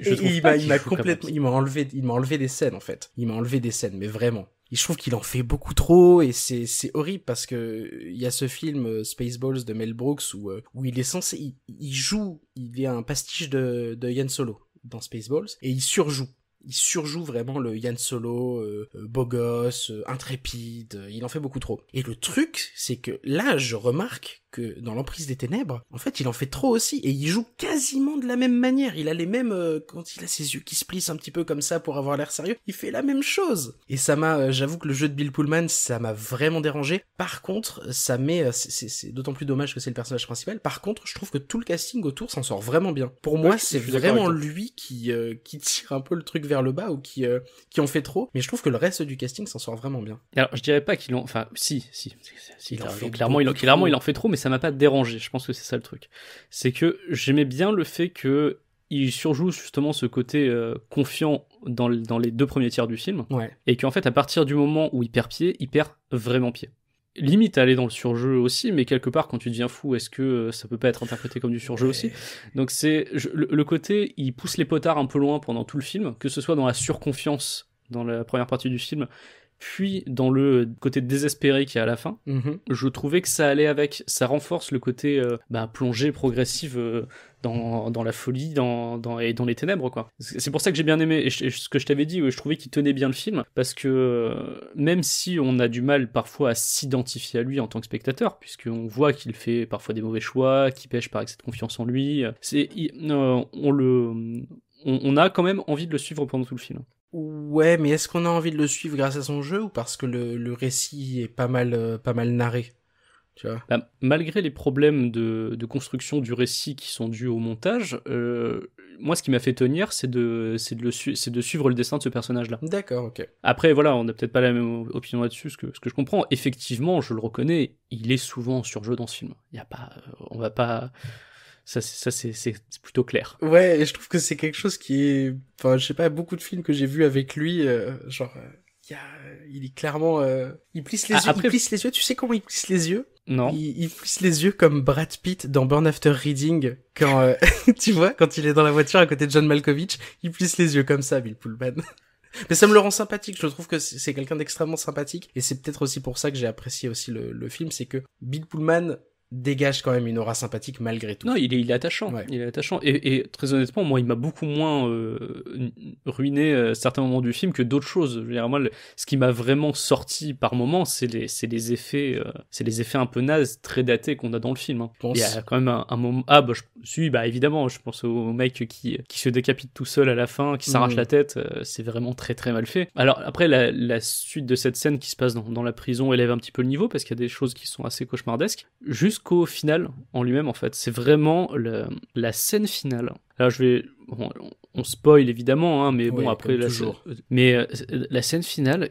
[SPEAKER 2] il m'a complètement, il m'a enlevé, il m'a enlevé des scènes en fait. Il m'a enlevé des scènes, mais vraiment il je trouve qu'il en fait beaucoup trop et c'est horrible parce que euh, il y a ce film euh, Spaceballs de Mel Brooks où euh, où il est censé il, joue il est un pastiche de de Solo dans Spaceballs et il surjoue il surjoue vraiment le Yann Solo, beau gosse, intrépide, il en fait beaucoup trop. Et le truc, c'est que là, je remarque que dans l'emprise des ténèbres, en fait, il en fait trop aussi et il joue quasiment de la même manière. Il a les mêmes euh, quand il a ses yeux qui se plissent un petit peu comme ça pour avoir l'air sérieux, il fait la même chose. Et ça m'a, euh, j'avoue que le jeu de Bill Pullman, ça m'a vraiment dérangé. Par contre, ça met, euh, c'est d'autant plus dommage que c'est le personnage principal. Par contre, je trouve que tout le casting autour s'en sort vraiment bien. Pour moi, c'est vraiment lui qui qui tire un peu le truc vers le bas ou qui qui en fait trop. Mais je trouve que le reste du casting s'en sort vraiment bien. Alors, je
[SPEAKER 1] dirais pas qu'ils l'ont, enfin, si, si, si, il en clairement, il, clairement, il en fait trop, mais ça m'a pas dérangé. Je pense que c'est ça le truc. C'est que j'aimais bien le fait que il surjoue justement ce côté euh, confiant dans, dans, les deux premiers tiers du film. Ouais. Et qu'en fait, à partir du moment où il perd pied, il perd vraiment pied. Limite à aller dans le surjeu aussi, mais quelque part, quand tu deviens fou, est-ce que euh, ça peut pas être interprété comme du surjeu aussi Donc c'est le côté, il pousse les potards un peu loin pendant tout le film, que ce soit dans la surconfiance dans la première partie du film, puis dans le côté désespéré qui est à la fin, mhm. je trouvais que ça allait avec, ça renforce le côté euh, bah, plongée progressive euh, dans, la folie et dans les ténèbres C'est pour ça que j'ai bien aimé ce que je t'avais dit, je trouvais qu'il tenait bien le film parce que euh, même si on a du mal parfois à s'identifier à lui en tant que spectateur, puisqu'on voit qu'il fait parfois des mauvais choix, qu'il pêche par excès de confiance en lui, c'est on le on, a quand même envie de le suivre pendant tout le film.
[SPEAKER 2] Ouais, mais est-ce qu'on a envie de le suivre grâce à son jeu ou parce que le, récit est pas mal, euh, pas mal narré tu vois
[SPEAKER 1] bah, Malgré les problèmes de, construction du récit qui sont dus au montage, euh, moi ce qui m'a fait tenir, c'est de, suivre le dessin de ce personnage-là. D'accord, ok. Après, voilà, on n'a peut-être pas la même opinion là-dessus, ce que, ce que je comprends. Effectivement, je le reconnais, il est souvent sur jeu dans ce film. Il y a pas, euh, on va pas ça, c'est plutôt clair.
[SPEAKER 2] Ouais, et je trouve que c'est quelque chose qui est. Enfin, je sais pas, beaucoup de films que j'ai vus avec lui, euh, genre. Euh, il, il est clairement, euh, il plisse les ah, yeux. Il plisse les yeux. Tu sais comment il plisse les yeux Non. Il, il, plisse les yeux comme Brad Pitt dans Burn After Reading quand, tu vois, quand il est dans la voiture à côté de John Malkovich, il plisse les yeux comme ça, Bill Pullman. Mais ça me le rend sympathique. Je trouve que c'est quelqu'un d'extrêmement sympathique et c'est peut-être aussi pour ça que j'ai apprécié aussi le, le film, c'est que Bill Pullman dégage quand même une aura sympathique malgré tout. Non, il est, il attachant.
[SPEAKER 1] Il est attachant. Et, très honnêtement, moi, il m'a beaucoup moins euh, ruiné euh, certains moments du film que d'autres choses. dire, moi, ce qui m'a vraiment sorti par moment, c'est les, les effets, euh, c'est les effets un peu nazes, très datés qu'on a dans le film. Hein. Il y a quand même un, moment. Ah, bah, je suis, bah, évidemment, je pense au, mec qui, qui se décapite tout seul à la fin, qui s'arrache mm. la tête. c'est vraiment très, très mal fait. Alors, après, la, suite de cette scène qui se passe dans, dans la prison élève un petit peu le niveau parce qu'il y a des choses qui sont assez cauchemardesques. Juste jusqu'au final en lui-même, en fait. C'est vraiment la scène finale. Alors, je vais. on spoil évidemment, hein, mais bon, après. La, Mais euh, la scène finale.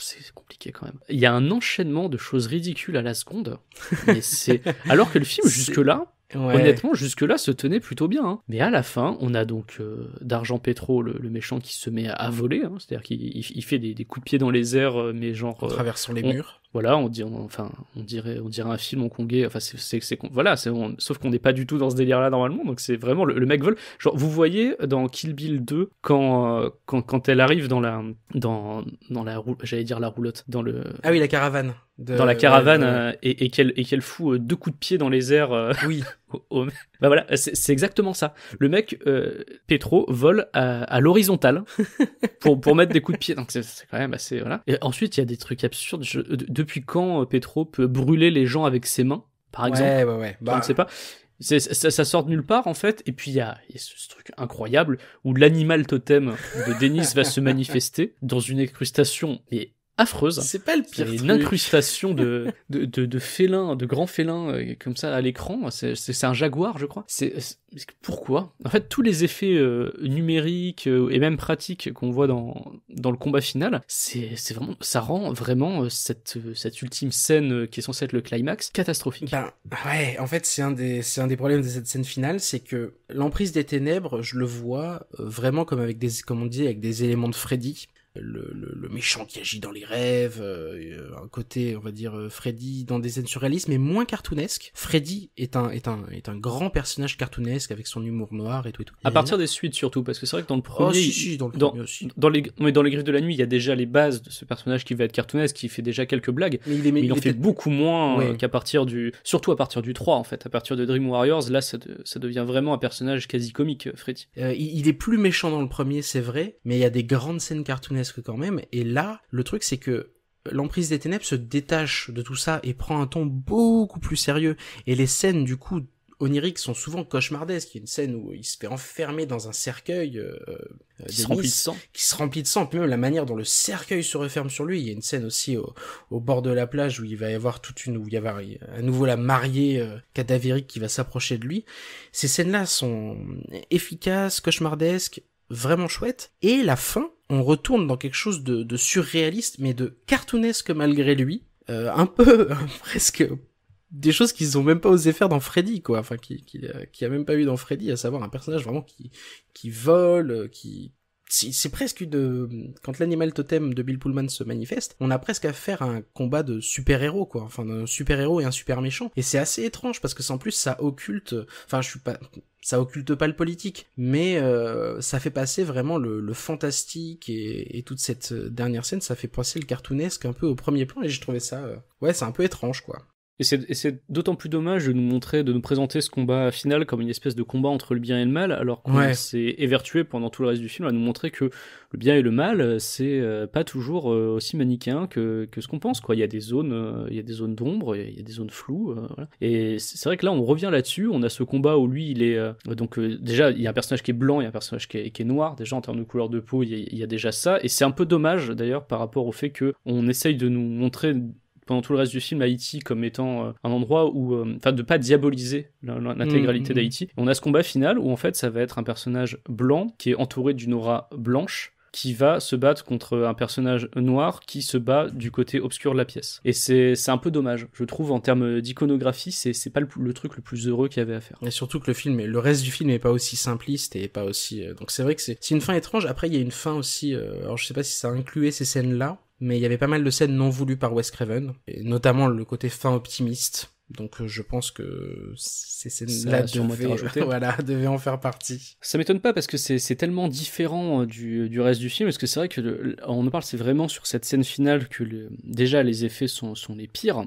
[SPEAKER 1] c'est compliqué quand même. Il y a un enchaînement de choses ridicules à la seconde. Mais c'est... Alors que le film, jusque-là, honnêtement, jusque-là, se tenait plutôt bien. Hein. Mais à la fin, on a donc euh, d'Argent Pétro, le, méchant, qui se met à, voler. Hein. C'est-à-dire qu'il fait des, coups de pied dans les airs, euh, mais genre. En les murs voilà, on dirait, enfin, on dirait, on dirait un film hongkongais. Enfin, c'est, voilà, on, sauf qu'on n'est pas du tout dans ce délire-là normalement. Donc c'est vraiment le, mec vole. Genre, vous voyez dans Kill Bill 2 euh, quand, quand, elle arrive dans la, dans, dans la, j'allais dire la roulotte, dans le. Ah oui, la caravane dans la caravane euh, et, et qu'elle et qu'elle fout euh, deux coups de pied dans les airs. Euh, oui. Bah voilà, c'est exactement ça. Le mec euh, Petro vole à, à l'horizontale pour pour mettre des coups de pied. Donc c'est quand même assez voilà. Et ensuite il y a des trucs absurdes. depuis quand Petro peut brûler les gens avec ses mains, par exemple Ouais ouais ouais. Je ne bah. sais pas. Ça, ça, sort de nulle part en fait. Et puis il y, a, ce truc incroyable où l'animal totem de Denis va se manifester dans une incrustation mais affreuse. C'est pas le pire. Une incrustation de, de, de, grands félin, de euh, grand félin comme ça à l'écran. C'est un jaguar, je crois. C'est pourquoi En fait, tous les effets euh, numériques euh, et même pratiques qu'on voit dans, dans le combat final, c'est vraiment, ça rend vraiment cette, cette ultime scène qui est censée être le climax catastrophique. Ben
[SPEAKER 2] ouais, en fait, c'est un des un des problèmes de cette scène finale, c'est que l'emprise des ténèbres, je le vois vraiment comme avec des comme avec des éléments de Freddy le, le, méchant qui agit dans les rêves, euh, euh, un côté, on va dire, euh, Freddy dans des scènes surréalistes, mais moins cartoonesque. Freddy est un, est un, est un grand personnage cartoonesque avec son humour noir et tout et tout. À partir
[SPEAKER 1] des suites surtout, parce que c'est vrai que dans le oh, premier, dans, aussi. dans, les, mais dans les griffes de la nuit, il y a déjà les bases de ce personnage qui va être cartoonesque, qui fait déjà quelques blagues, mais il, est, en fait beaucoup moins qu'à partir du, surtout à partir du 3 en fait, à partir de Dream Warriors, là ça, devient vraiment un personnage quasi comique, Freddy.
[SPEAKER 2] il, il est plus méchant dans le premier, c'est vrai, mais il y a des grandes scènes cartoonesques quand même. Et là, le truc, c'est que l'emprise des ténèbres se détache de tout ça et prend un ton beaucoup plus sérieux. Et les scènes, du coup, oniriques sont souvent cauchemardesques. Il y a une scène où il se fait enfermer dans un cercueil euh, euh, qui, se remplit de sang. même la manière dont le cercueil se referme sur lui. Il y a une scène aussi au, bord de la plage où il va y avoir toute une, où il y avoir à nouveau la mariée euh, cadavérique qui va s'approcher de lui. Ces scènes-là sont efficaces, cauchemardesques, vraiment chouettes. Et la fin, on retourne dans quelque chose de, surréaliste, mais de cartoonesque malgré lui, euh, un peu euh, presque des choses qu'ils ont même pas osé faire dans Freddy quoi enfin qui qui, euh, qui a même pas eu dans Freddy à savoir un personnage vraiment qui qui vole qui c'est presque une quand l'animal totem de Bill Pullman se manifeste, on a presque à faire un combat de super-héros quoi, enfin d'un super-héros et un super méchant et c'est assez étrange parce que sans plus ça occulte enfin je suis pas ça occulte pas le politique, mais euh, ça fait passer vraiment le, fantastique et, toute cette euh, dernière scène, ça fait passer le cartoonesque un peu au premier plan et j'ai trouvé ça, euh, ouais, c'est un peu étrange quoi.
[SPEAKER 1] Et c'est d'autant plus dommage de
[SPEAKER 2] nous montrer, de nous
[SPEAKER 1] présenter ce combat final comme une espèce de combat entre le bien et le mal, alors qu'on s'est évertué pendant tout le reste du film à nous montrer que le bien et le mal, c'est euh, pas toujours euh, aussi manichéen que, que ce qu'on pense. Quoi. Il y a des zones, euh, il y a des zones d'ombre, il y a des zones floues. Et c'est vrai que là, on revient là-dessus. On a ce combat où lui, il est donc déjà, il y a un personnage qui est blanc, il y a un personnage qui est, qui est noir. Déjà en termes de couleur de peau, il y a, déjà ça. Et c'est un peu dommage d'ailleurs par rapport au fait qu'on essaye de nous montrer tout le reste du film Haïti comme étant euh, un endroit où, euh, enfin, de pas diaboliser l'intégralité mm, mm, d'Haïti. On a ce combat final où en fait ça va être un personnage blanc qui est entouré d'une aura blanche qui va se battre contre un personnage noir qui se bat du côté obscur de la pièce. Et c'est un peu dommage, je trouve, en termes d'iconographie, c'est pas le, truc le plus
[SPEAKER 2] heureux qu'il y avait à faire. Et surtout que le film, le reste du film est pas aussi simpliste et pas aussi... Euh, donc c'est vrai que c'est une fin étrange. Après, il y a une fin aussi... alors je sais pas si ça incluait ces scènes-là, mais il y avait pas mal de scènes non voulues par Wes Craven, et notamment le côté fin optimiste. Donc euh, je pense que ces scènes-là devaient, voilà, en faire partie. Ça m'étonne pas parce que c'est tellement différent
[SPEAKER 1] euh, du, reste du film, parce que c'est vrai que on en parle, c'est vraiment sur cette scène finale que déjà les effets sont les pires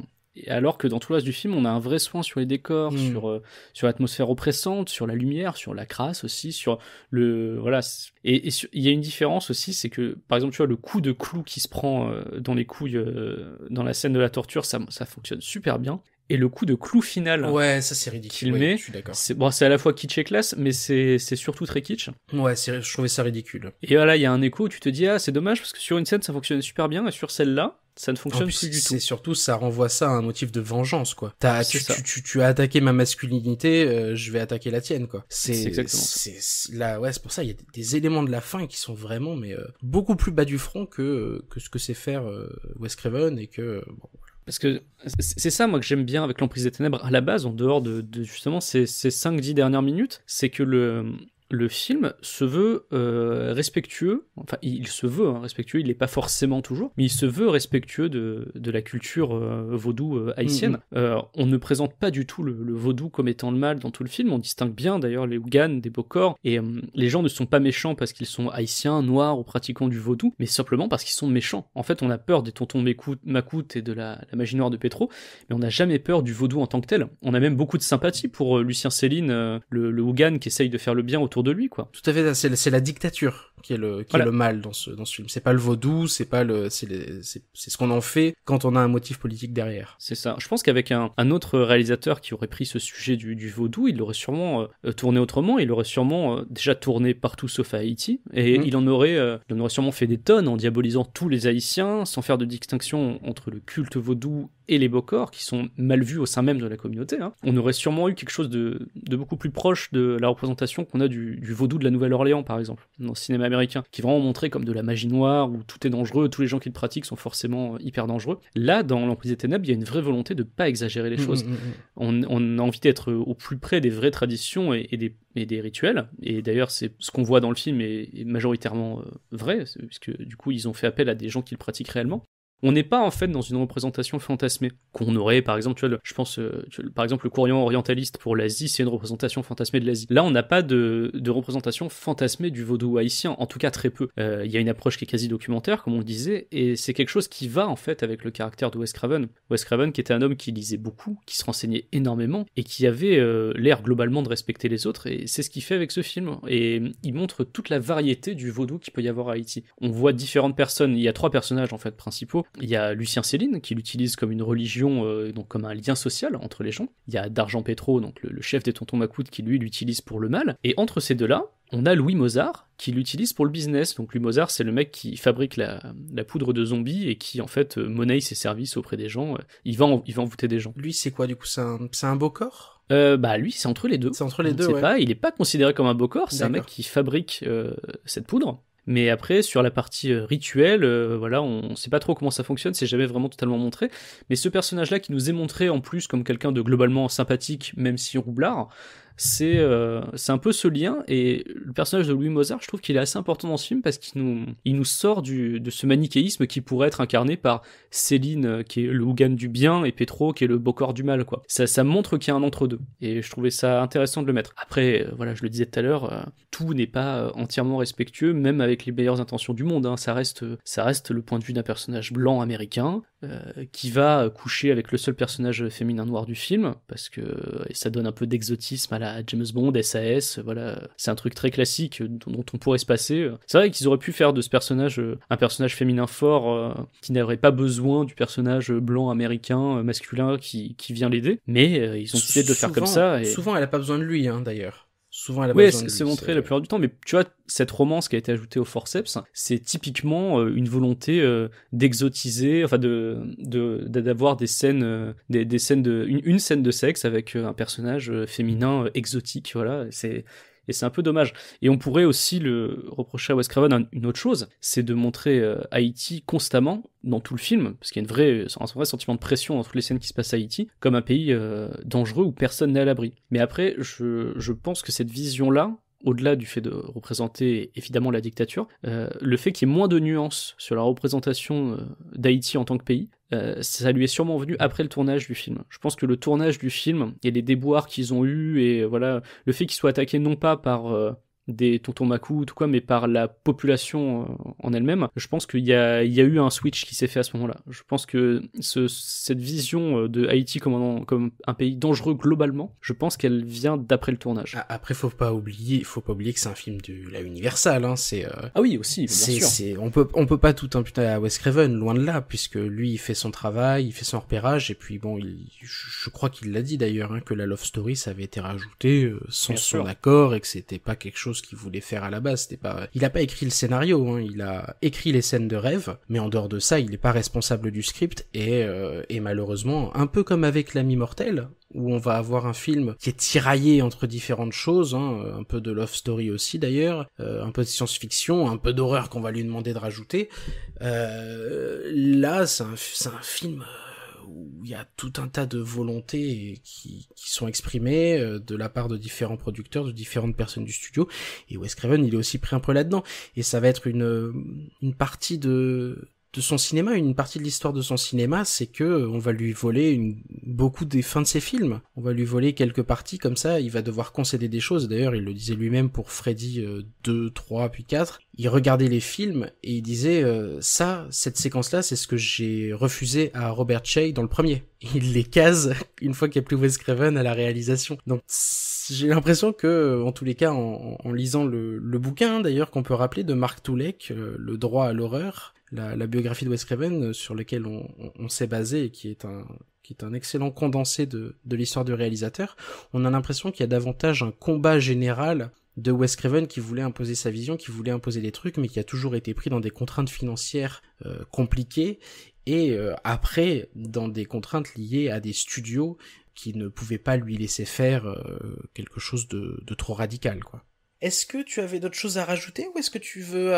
[SPEAKER 1] alors que dans tout le reste du film, on a un vrai soin sur les décors, mm. sur euh, sur l'atmosphère oppressante, sur la lumière, sur la crasse aussi, sur le voilà. Et il y a une différence aussi, c'est que par exemple, tu vois le coup de clou qui se prend euh, dans les couilles euh, dans la scène de la torture, ça ça fonctionne super bien et le coup de clou final ouais ça c'est ridicule qu'il d'accord. c'est bon c'est à la fois kitsch et classe mais c'est surtout très kitsch
[SPEAKER 2] ouais je trouvais ça ridicule
[SPEAKER 1] et voilà il y a un écho où tu te dis ah c'est dommage parce que sur une scène ça fonctionnait super bien et sur celle-là ça ne fonctionne
[SPEAKER 2] plus, du tout. Et surtout, ça renvoie ça à un motif de vengeance, quoi. tu, tu, tu, as attaqué ma masculinité, euh, je vais attaquer la tienne, quoi. C'est exactement. C'est là, ouais, c'est pour ça. Il y a des, éléments de la fin qui sont vraiment, mais euh, beaucoup plus bas du front que que ce que sait faire euh, Wes Craven et que bon, parce que c'est ça, moi, que j'aime bien avec l'emprise des ténèbres à la base, en dehors de,
[SPEAKER 1] justement ces, ces 5-10 dernières minutes, c'est que le, le film se veut euh, respectueux, enfin il se veut hein, respectueux, il n'est pas forcément toujours, mais il se veut respectueux de, la culture euh, vaudou euh, haïtienne. Mhm. on ne présente pas du tout le, vaudou comme étant le mal dans tout le film, on distingue bien d'ailleurs les Ouganes des Bokors, et les gens ne sont pas méchants parce qu'ils sont haïtiens, noirs ou pratiquants du vaudou, mais simplement parce qu'ils sont méchants. En fait on a peur des tontons Makout et de la, magie noire de Petro, mais on n'a jamais peur du vaudou en tant que tel. On a même beaucoup de sympathie pour Lucien Céline, le, le Ougan qui essaye de faire le bien autour de lui, quoi. Tout à fait, c'est
[SPEAKER 2] la dictature qui est le, le mal dans ce, dans ce film. C'est pas le vaudou, c'est pas le, c'est ce qu'on en fait quand on a un motif politique derrière.
[SPEAKER 1] C'est ça. Je pense qu'avec un, autre réalisateur qui aurait pris ce sujet du, vaudou, il l'aurait sûrement euh, euh, tourné autrement. Il aurait sûrement euh, déjà tourné partout sauf à Haïti. Et mhm. il en aurait, il en aurait sûrement fait des tonnes en diabolisant tous les Haïtiens, sans faire de distinction entre le culte vaudou et les bokors qui sont mal vus au sein même de la communauté. Hein. On aurait sûrement eu quelque chose de beaucoup plus proche de la représentation qu'on a du, du, vaudou de la Nouvelle-Orléans, par exemple, dans le cinéma américain, qui est vraiment montré comme de la magie noire, où tout est dangereux, tous les gens qui le pratiquent sont forcément hyper dangereux. Là, dans L'Emprise des Ténèbres, il y a une vraie volonté de ne pas exagérer les mm, choses. Mm, mm, on, a envie d'être au plus près des vraies traditions et, des, rituels. Et d'ailleurs, c'est ce qu'on voit dans le film est, majoritairement euh, vrai, puisque du coup, ils ont fait appel à des gens qui le pratiquent réellement. On n'est pas en fait dans une représentation fantasmée qu'on aurait par exemple, je pense, euh, par exemple le Courant orientaliste pour l'Asie, c'est une représentation fantasmée de l'Asie. Là, on n'a pas de, représentation fantasmée du vaudou haïtien, en tout cas très peu. Euh, il y a une approche qui est quasi documentaire, comme on le disait, et c'est quelque chose qui va en fait avec le caractère de Wes Craven. Wes Craven, qui était un homme qui lisait beaucoup, qui se renseignait énormément et qui avait euh, l'air globalement de respecter les autres, et c'est ce qu'il fait avec ce film. Et il montre toute la variété du vaudou qu'il peut y avoir à Haïti. On voit différentes personnes. Il y a trois personnages en fait principaux il y a Lucien Céline qui l'utilise comme une religion, euh, donc comme un lien social entre les gens. Il y a D'Argent Petro, donc le, chef des tontons Macoutes, qui lui l'utilise pour le mal. Et entre ces deux-là, on a Louis Mozart qui l'utilise pour le business. Donc Louis Mozart, c'est le mec qui fabrique la, poudre de zombies et qui en fait euh, monnaie ses services auprès des gens. Euh, il va, envoûter des gens.
[SPEAKER 2] Lui, c'est quoi du coup C'est un, beau corps
[SPEAKER 1] bah lui c'est entre les deux. C'est entre les deux. pas, il est pas considéré comme un beau corps, c'est un mec qui fabrique cette poudre mais après, sur la partie euh, rituelle, euh, voilà, on ne sait pas trop comment ça fonctionne, c'est jamais vraiment totalement montré. Mais ce personnage-là qui nous est montré en plus comme quelqu'un de globalement sympathique, même si roublard, euh, c'est un peu ce lien et le personnage de Louis Mozart je trouve qu'il est assez important dans ce film parce qu'il nous il nous sort du de ce manichéisme qui pourrait être incarné par Céline euh, qui est le Hougan du bien et Petro qui est le beau corps du mal quoi ça ça montre qu'il y a un entre deux et je trouvais ça intéressant de le mettre après euh, voilà je le disais tout à l'heure tout n'est pas entièrement respectueux même avec les meilleures intentions du monde hein. ça reste ça reste le point de vue d'un personnage blanc américain euh, qui va coucher avec le seul personnage féminin noir du film, parce que euh, ça donne un peu d'exotisme à la James Bond, SAS, voilà, c'est un truc très classique euh, dont, on pourrait se passer. C'est vrai qu'ils auraient pu faire de ce personnage un personnage féminin fort qui n'aurait pas besoin du personnage blanc américain masculin qui, vient l'aider, mais ils ont décidé de le faire comme ça. Et... Souvent,
[SPEAKER 2] elle n'a pas besoin de lui, hein, d'ailleurs. Oui, c'est montré euh. la
[SPEAKER 1] plupart du temps, mais tu vois, cette romance qui a été ajoutée au forceps, c'est typiquement euh, une volonté euh, d'exotiser, enfin de d'avoir des scènes, des, scènes de une, une, scène de sexe avec un personnage féminin exotique, voilà. C'est et c'est un peu dommage. Et on pourrait aussi le reprocher à Wes Craven une autre chose, c'est de montrer euh, Haïti constamment dans tout le film, parce qu'il y a une vraie, un vrai sentiment de pression dans toutes les scènes qui se passent à Haïti, comme un pays euh, dangereux où personne n'est à l'abri. Mais après, je pense que cette vision-là, au-delà du fait de représenter évidemment la dictature, euh, le fait qu'il y ait moins de nuances sur la représentation euh, d'Haïti en tant que pays, euh, ça lui est sûrement venu après le tournage du film. Je pense que le tournage du film et les déboires qu'ils ont eus et voilà le fait qu'ils soient attaqués non pas par des tontons Maku ou tout quoi, mais par la population euh, en elle-même, je pense qu'il y, y a, eu un switch qui s'est fait à ce moment-là. Je pense que ce, cette vision euh, de Haïti comme un, comme un pays dangereux globalement, je pense qu'elle
[SPEAKER 2] vient d'après le tournage. Ah, après, faut pas oublier, faut pas oublier que c'est un film de la Universal. Hein, c'est euh, ah oui aussi. Bien sûr. on peut on peut pas tout imputer à Wes Craven, loin de là, puisque lui il fait son travail, il fait son repérage, et puis bon, il, je crois qu'il l'a dit d'ailleurs hein, que la love story ça avait été rajouté sans son accord et que c'était pas quelque chose ce qu'il voulait faire à la base. C'était pas, il a pas écrit le scénario, hein, il a écrit les scènes de rêve, mais en dehors de ça, il n'est pas responsable du script et, euh, et malheureusement, un peu comme avec l'ami mortel, où on va avoir un film qui est tiraillé entre différentes choses, hein, euh, un peu de love story aussi d'ailleurs, euh, un peu de science-fiction, un peu d'horreur qu'on va lui demander de rajouter. Euh, là, c'est un film où il y a tout un tas de volontés qui, qui sont exprimées euh, de la part de différents producteurs, de différentes personnes du studio. Et Wes Craven, il est aussi pris un peu là-dedans. Et ça va être une, une partie de, de son cinéma, une partie de l'histoire de son cinéma, c'est que euh, on va lui voler une, beaucoup des fins de ses films. On va lui voler quelques parties comme ça, il va devoir concéder des choses. D'ailleurs, il le disait lui-même pour Freddy 2, euh, 3, puis 4. Il regardait les films et il disait euh, ça, cette séquence-là, c'est ce que j'ai refusé à Robert Shea dans le premier. Il les case une fois qu'il y a plus Wes Craven à la réalisation. Donc j'ai l'impression que, en tous les cas, en, lisant le, le bouquin d'ailleurs qu'on peut rappeler de Mark Toulek, le droit à l'horreur, la, biographie de Wes Craven euh, sur laquelle on, s'est basé et qui est un qui est un excellent condensé de, de l'histoire du réalisateur, on a l'impression qu'il y a davantage un combat général de Wes Craven qui voulait imposer sa vision, qui voulait imposer des trucs, mais qui a toujours été pris dans des contraintes financières euh, compliquées et euh, après dans des contraintes liées à des studios qui ne pouvaient pas lui laisser faire quelque chose de, de, trop radical, quoi. Est-ce que tu avais d'autres choses à rajouter ou est-ce que tu veux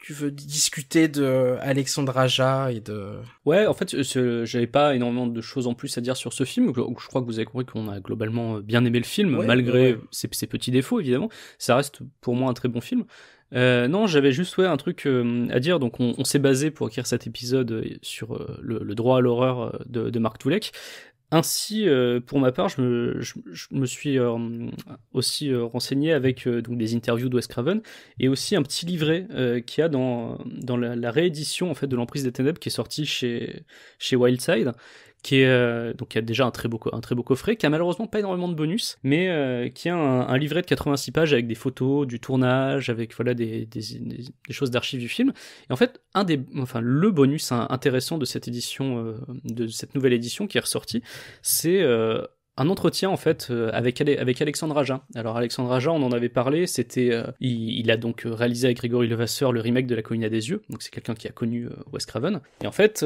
[SPEAKER 2] tu veux discuter de Alexandre Aja et de
[SPEAKER 1] Ouais, en fait, j'avais pas énormément de choses en plus à dire sur ce film. Je, crois que vous avez compris qu'on a globalement euh, bien aimé le film, malgré Ses, petits défauts évidemment. Ça reste pour moi un très bon film. Euh, non, j'avais juste ouais, un truc euh, à dire. Donc, on, s'est basé pour écrire cet épisode sur euh, le, droit à l'horreur de, de Marc Toulek. Ainsi, euh, pour ma part, je me, suis euh, aussi euh, renseigné avec donc des interviews d'Wes Craven et aussi un petit livret qu'il y a dans, la, réédition en fait de l'emprise des ténèbres qui est sorti chez Wildside qui est euh, donc a déjà un très beau un très beau coffret, qui a malheureusement pas énormément de bonus, mais euh, qui a un, livret de 86 pages avec des photos du tournage, avec voilà des, choses d'archives du film. Et en fait, un des enfin le bonus hein, intéressant de cette édition euh, de cette nouvelle édition qui est ressortie, c'est un entretien en fait avec avec Alexandre Aja. Alors Alexandre Aja, on en avait parlé, c'était il, a donc réalisé avec Grégory Levasseur le remake de La Colline des yeux, donc c'est quelqu'un qui a connu Wes Craven. Et en fait,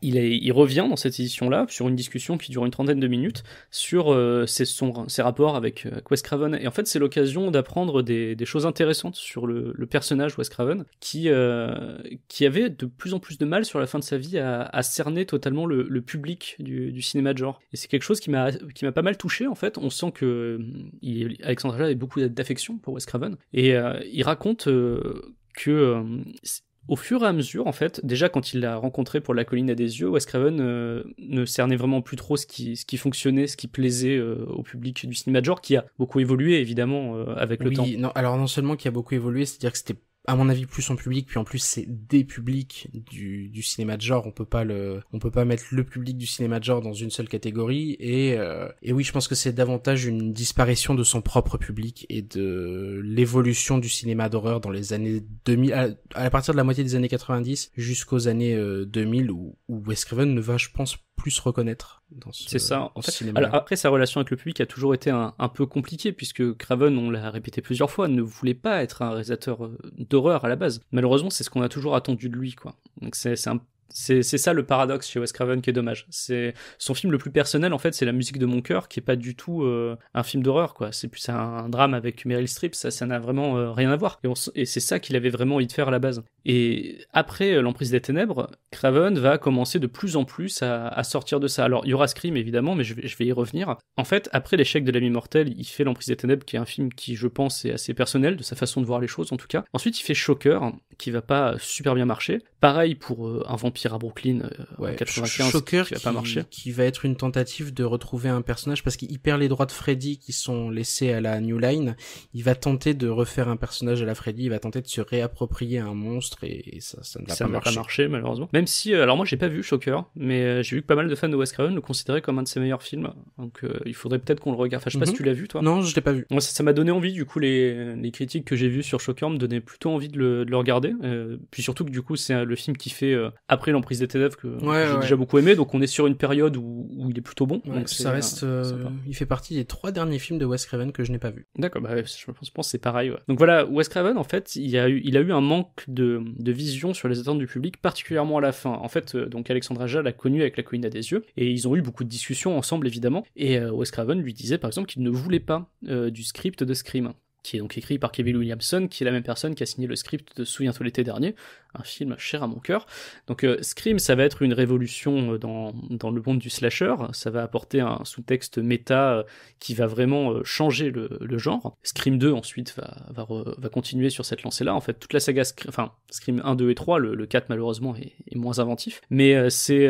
[SPEAKER 1] il, il, revient dans cette édition-là sur une discussion qui dure une trentaine de minutes sur euh, ses, son, ses, rapports avec euh, Wes Craven. Et en fait, c'est l'occasion d'apprendre des, des, choses intéressantes sur le, le personnage Wes Craven qui, euh, qui avait de plus en plus de mal sur la fin de sa vie à, à cerner totalement le, le public du, du, cinéma de genre. Et c'est quelque chose qui m'a pas mal touché en fait. On sent que il, Alexandre a beaucoup d'affection pour Wes Craven et il raconte que au fur et à mesure, en fait, déjà quand il l'a rencontré pour La colline à des yeux, Wes Craven euh, ne cernait vraiment plus trop ce qui, fonctionnait, ce qui plaisait euh, au public du cinéma de genre, qui a beaucoup évolué, évidemment, euh, avec le temps.
[SPEAKER 2] Non, alors non seulement qui a beaucoup évolué, c'est-à-dire que c'était à mon avis plus son public puis en plus c'est des publics du, du, cinéma de genre on peut pas le on peut pas mettre le public du cinéma de genre dans une seule catégorie et euh, et oui je pense que c'est davantage une disparition de son propre public et de l'évolution du cinéma d'horreur dans les années 2000 à, partir de la moitié des années 90 jusqu'aux années 2000 euh, où, où Wes ne va je pense plus reconnaître dans ce C'est ça. En fait, cinéma.
[SPEAKER 1] après, sa relation avec le public a toujours été un, peu compliquée puisque Craven, on l'a répété plusieurs fois, ne voulait pas être un réalisateur euh, d'horreur à la base. Malheureusement, c'est ce qu'on a toujours attendu de lui, quoi. Donc c'est un c'est ça le paradoxe chez Wes Craven qui est dommage. C'est son film le plus personnel en fait, c'est la musique de mon cœur qui est pas du tout euh, un film d'horreur quoi. C'est plus un, drame avec Meryl Streep, ça ça n'a vraiment euh, rien à voir. Et, c'est ça qu'il avait vraiment envie de faire à la base. Et après euh, l'emprise des ténèbres, Craven va commencer de plus en plus à, sortir de ça. Alors il y aura Scream évidemment, mais je vais, y revenir. En fait, après l'échec de l'ami mortel, il fait l'emprise des ténèbres qui est un film qui je pense est assez personnel de sa façon de voir les choses en tout cas. Ensuite il fait Shocker qui va pas super bien marcher Pareil pour euh, un vampire à Brooklyn 95 euh, qui va pas marcher.
[SPEAKER 2] Qui va être une tentative de retrouver un personnage parce qu'il perd les droits de Freddy qui sont laissés à la New Line. Il va tenter de refaire un personnage à la Freddy. Il va tenter de se réapproprier un monstre et, ça, ça ne va pas, marcher.
[SPEAKER 1] malheureusement. Même si, euh, alors moi j'ai pas vu Shocker, mais j'ai vu que pas mal de fans de Wes Craven le considéraient comme un de ses meilleurs films. Donc il faudrait peut-être qu'on le regarde. Enfin, je sais pas si mhm. tu l'as vu toi. Non, je l'ai pas vu. Moi, ça m'a donné envie. Du coup, les, les critiques que j'ai vues sur Shocker me donnaient plutôt envie de le, de regarder. puis surtout que du coup, c'est le film qui fait euh, après l'emprise des ténèbres que j'ai déjà beaucoup aimé. Donc on est sur une période où, il est plutôt bon. donc ça reste.
[SPEAKER 2] Euh, il fait partie des trois derniers films de Wes Craven que je n'ai pas vu.
[SPEAKER 1] D'accord, bah, je pense, que c'est pareil. Donc voilà, Wes Craven en fait, il a eu, a eu un manque de, vision sur les attentes du public, particulièrement à la fin. En fait, euh, donc Alexandra Aja l'a connu avec La Colline à des yeux et ils ont eu beaucoup de discussions ensemble évidemment. Et Wes Craven lui disait par exemple qu'il ne voulait pas du script de Scream qui est donc écrit par Kevin Williamson, qui est la même personne qui a signé le script de Souviens-toi l'été dernier, un film cher à mon cœur. Donc euh, Scream, ça va être une révolution euh, dans, dans, le monde du slasher, ça va apporter un sous-texte méta euh, qui va vraiment changer le, genre. Scream 2 ensuite va, va, va continuer sur cette lancée-là, en fait toute la saga, Scream, enfin Scream 1, 2 et 3, le, 4 malheureusement est, moins inventif, mais c'est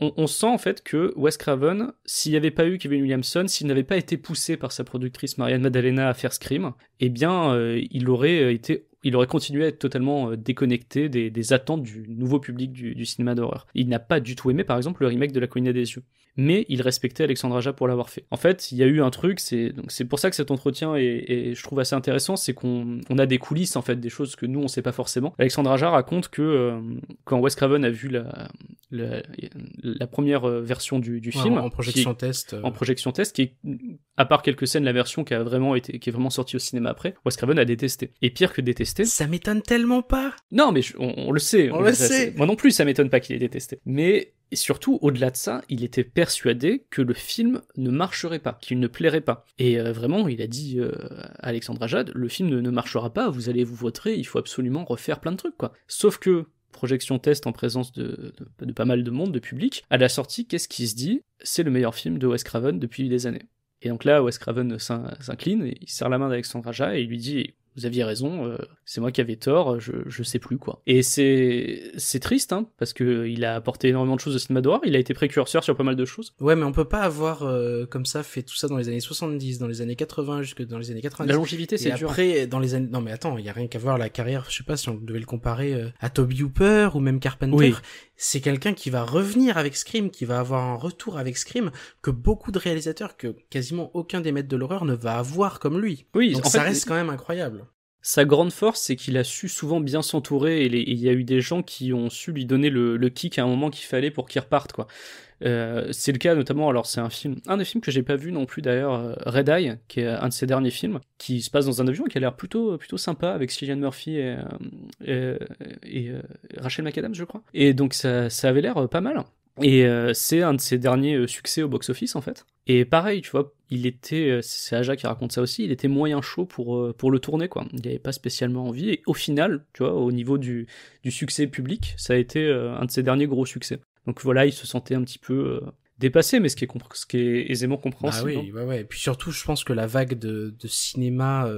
[SPEAKER 1] on, sent en fait que Wes Craven, s'il n'y avait pas eu Kevin Williamson, s'il n'avait pas été poussé par sa productrice Marianne Madalena à faire Scream, eh bien, euh, il aurait euh, été il aurait continué à être totalement euh, déconnecté des, attentes du nouveau public du, cinéma d'horreur. Il n'a pas du tout aimé, par exemple, le remake de La Colline des yeux mais il respectait Alexandre Aja pour l'avoir fait. En fait, il y a eu un truc, c'est donc c'est pour ça que cet entretien est, je trouve assez intéressant, c'est qu'on a des coulisses en fait, des choses que nous on sait pas forcément. Alexandre Aja raconte que euh, quand Wes Craven a vu la la, première euh, version du, film en projection test, euh. en projection test, qui est à part quelques scènes la version qui a vraiment été qui est vraiment sortie au cinéma après, Wes Craven a détesté. Et pire que détester. ça m'étonne tellement pas. Non, mais on, le sait. On, on le sait. Moi non plus, ça m'étonne pas qu'il ait détesté. Mais et surtout, au-delà de ça, il était persuadé que le film ne marcherait pas, qu'il ne plairait pas. Et euh, vraiment, il a dit euh, à Alexandre Jade, le film ne, marchera pas, vous allez vous voter, il faut absolument refaire plein de trucs, quoi. Sauf que, projection test en présence de, pas mal de monde, de public, à la sortie, qu'est-ce qui se dit C'est le meilleur film de Wes Craven depuis des années. Et donc là, Wes Craven s'incline, il serre la main d'Alexandre Jad et il lui dit vous aviez raison, euh, c'est moi qui avais tort, euh, je, je sais plus quoi. Et c'est c'est triste, hein, parce que il a apporté énormément de choses au cinéma d'horreur, il a été précurseur sur pas mal de choses.
[SPEAKER 2] Ouais, mais on peut pas avoir euh, comme ça fait tout ça dans les années 70, dans les années 80, jusque dans les années 90. La longévité, c'est dur. Hein. Après, dans les années, non mais attends, il y a rien qu'à voir la carrière. Je sais pas si on devait le comparer à Toby Hooper ou même Carpenter. C'est quelqu'un qui va revenir avec Scream, qui va avoir un retour avec Scream que beaucoup de réalisateurs, que quasiment aucun des maîtres de l'horreur ne va avoir comme lui. Oui, Donc ça reste quand même incroyable. Sa grande force,
[SPEAKER 1] c'est qu'il a su souvent bien s'entourer et il y a eu des gens qui ont su lui donner le, kick à un moment qu'il fallait pour qu'il reparte, quoi. Euh, c'est le cas notamment, alors c'est un film, un des films que j'ai pas vu non plus d'ailleurs, euh, Red Eye, qui est un de ses derniers films, qui se passe dans un avion et qui a l'air plutôt, plutôt sympa avec Cillian Murphy et, euh, Rachel McAdams, je crois. Et donc ça, ça avait l'air pas mal. Et euh, c'est un de ses derniers euh, succès au box-office en fait. Et pareil, tu vois, il était, euh, c'est Aja qui raconte ça aussi, il était moyen chaud pour, pour le tourner, quoi. Il avait pas spécialement envie. Et au final, tu vois, au niveau du, du succès public, ça a été un de ses derniers gros succès. Donc voilà, il se sentait un petit peu dépassé, mais ce qui est, ce qui est aisément bah compréhensible. Ah oui, hein.
[SPEAKER 2] ouais, ouais. Et puis surtout, je pense que la vague de, de cinéma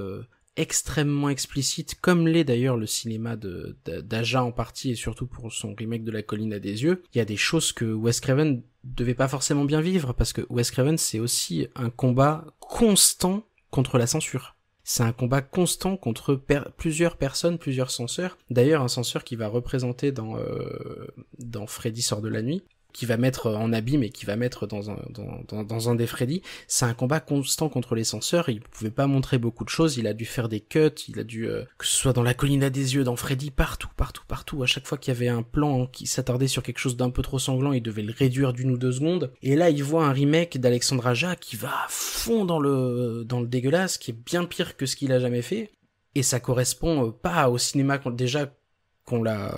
[SPEAKER 2] extrêmement explicite, comme l'est d'ailleurs le cinéma de, d'Aja en partie et surtout pour son remake de La Colline à des yeux, il y a des choses que Wes Craven devait pas forcément bien vivre parce que Wes Craven c'est aussi un combat constant contre la censure. C'est un combat constant contre plusieurs personnes, plusieurs censeurs. D'ailleurs, un censeur qui va représenter dans euh, dans Freddy sort de la nuit, qui va mettre en abîme et qui va mettre dans un, dans, dans, dans un des Freddy. C'est un combat constant contre les censeurs. Il pouvait pas montrer beaucoup de choses. Il a dû faire des cuts. Il a dû, euh, que ce soit dans la colline à des yeux, dans Freddy, partout, partout, partout. À chaque fois qu'il y avait un plan qui s'attardait sur quelque chose d'un peu trop sanglant, il devait le réduire d'une ou deux secondes. Et là, il voit un remake d'Alexandre Aja qui va à fond dans le, dans le dégueulasse, qui est bien pire que ce qu'il a jamais fait. Et ça correspond pas au cinéma qu'on, déjà qu'on l'a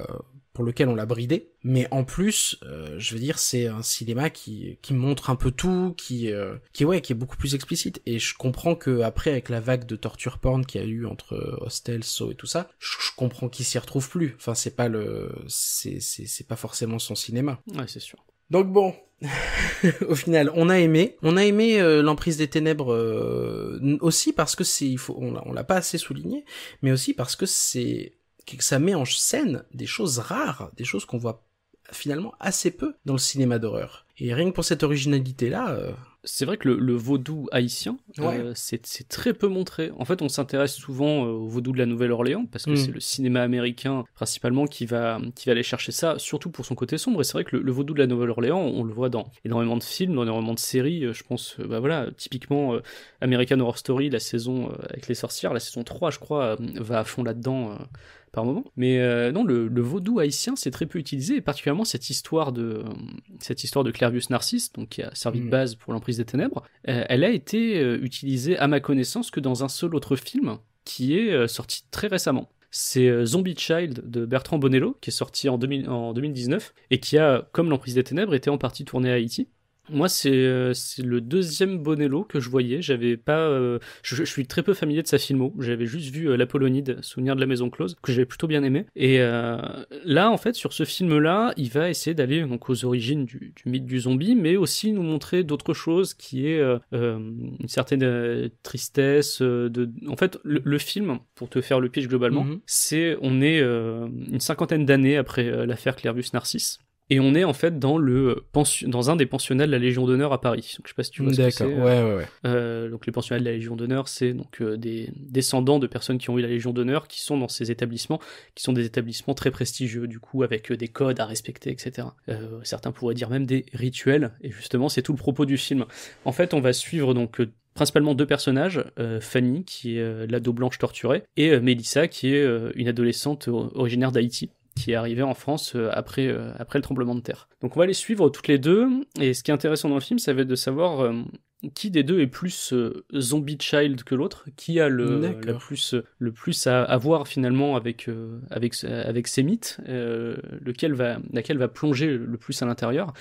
[SPEAKER 2] pour lequel on l'a bridé. Mais en plus, euh, je veux dire, c'est un cinéma qui, qui montre un peu tout, qui, euh, qui, ouais, qui est beaucoup plus explicite. Et je comprends que après, avec la vague de torture porn qu'il y a eu entre Hostel, et tout ça, je, comprends qu'il s'y retrouve plus. Enfin, c'est pas le, c'est, c'est, pas forcément son cinéma. Ouais, c'est sûr. Donc bon, au final, on a aimé, on a aimé euh, l'emprise des ténèbres aussi parce que c'est, il faut, on, on l'a pas assez souligné, mais aussi parce que c'est que ça met en scène des choses rares, des choses qu'on voit finalement assez peu dans le cinéma d'horreur. Et rien que pour cette originalité-là, euh,
[SPEAKER 1] c'est vrai que le, vaudou haïtien, euh, c'est très peu montré. En fait, on s'intéresse souvent euh, au vaudou de la Nouvelle-Orléans parce que hmm. c'est le cinéma américain principalement qui va, qui va aller chercher ça, surtout pour son côté sombre. Et c'est vrai que le, vaudou de la Nouvelle-Orléans, on le voit dans énormément de films, dans énormément de séries. Euh, je pense, bah voilà, typiquement American Horror Story, la saison avec les sorcières, la saison 3, je crois, va à fond là-dedans par moment. Mais non, le, vaudou haïtien, c'est très peu utilisé, et particulièrement cette histoire de, cette histoire de Narcisse, donc qui a servi de hmm. base pour l'emprise des Ténèbres, euh, elle a été euh, utilisée à ma connaissance que dans un seul autre film qui est euh, sorti très récemment. C'est Zombie Child de Bertrand Bonello, qui est sorti en, 2019, et qui a, comme l'Emprise des Ténèbres, été en partie tourné à Haïti. Moi, euh, c'est le deuxième Bonello que je voyais. J'avais pas, euh, je, suis très peu familier de sa filmo. J'avais juste vu euh, l'Apollonide, Souvenir de la Maison Close, que j'avais plutôt bien aimé. Et là, en fait, sur ce film-là, il va essayer d'aller donc aux origines du, mythe du zombie, mais aussi nous montrer d'autres choses qui est une certaine tristesse. de, en fait, le, film, pour te faire le pitch globalement, mhm. c'est on est une cinquantaine d'années après l'affaire Clairvus Narcisse. Et on est en fait dans le dans un des pensionnats de la Légion d'honneur à Paris. Je je sais pas si tu vois ce que c'est. Euh, ouais, euh, donc les pensionnats de la Légion d'honneur, c'est donc euh, des descendants de personnes qui ont eu la Légion d'honneur qui sont dans ces établissements, qui sont des établissements très prestigieux du coup avec des codes à respecter, etc. certains pourraient dire même des rituels. Et justement, c'est tout le propos du film. En fait, on va suivre donc principalement deux personnages, Fanny, qui est la l'ado blanche torturée, et Melissa, qui est une adolescente originaire d'Haïti qui est arrivé en France euh, après, euh, après le tremblement de terre. Donc on va les suivre toutes les deux, et ce qui est intéressant dans le film, ça va être de savoir euh, qui des deux est plus zombie child que l'autre, qui a le, plus, le plus à, avoir voir finalement avec, avec, avec ses mythes, lequel va, laquelle va plonger le plus à l'intérieur.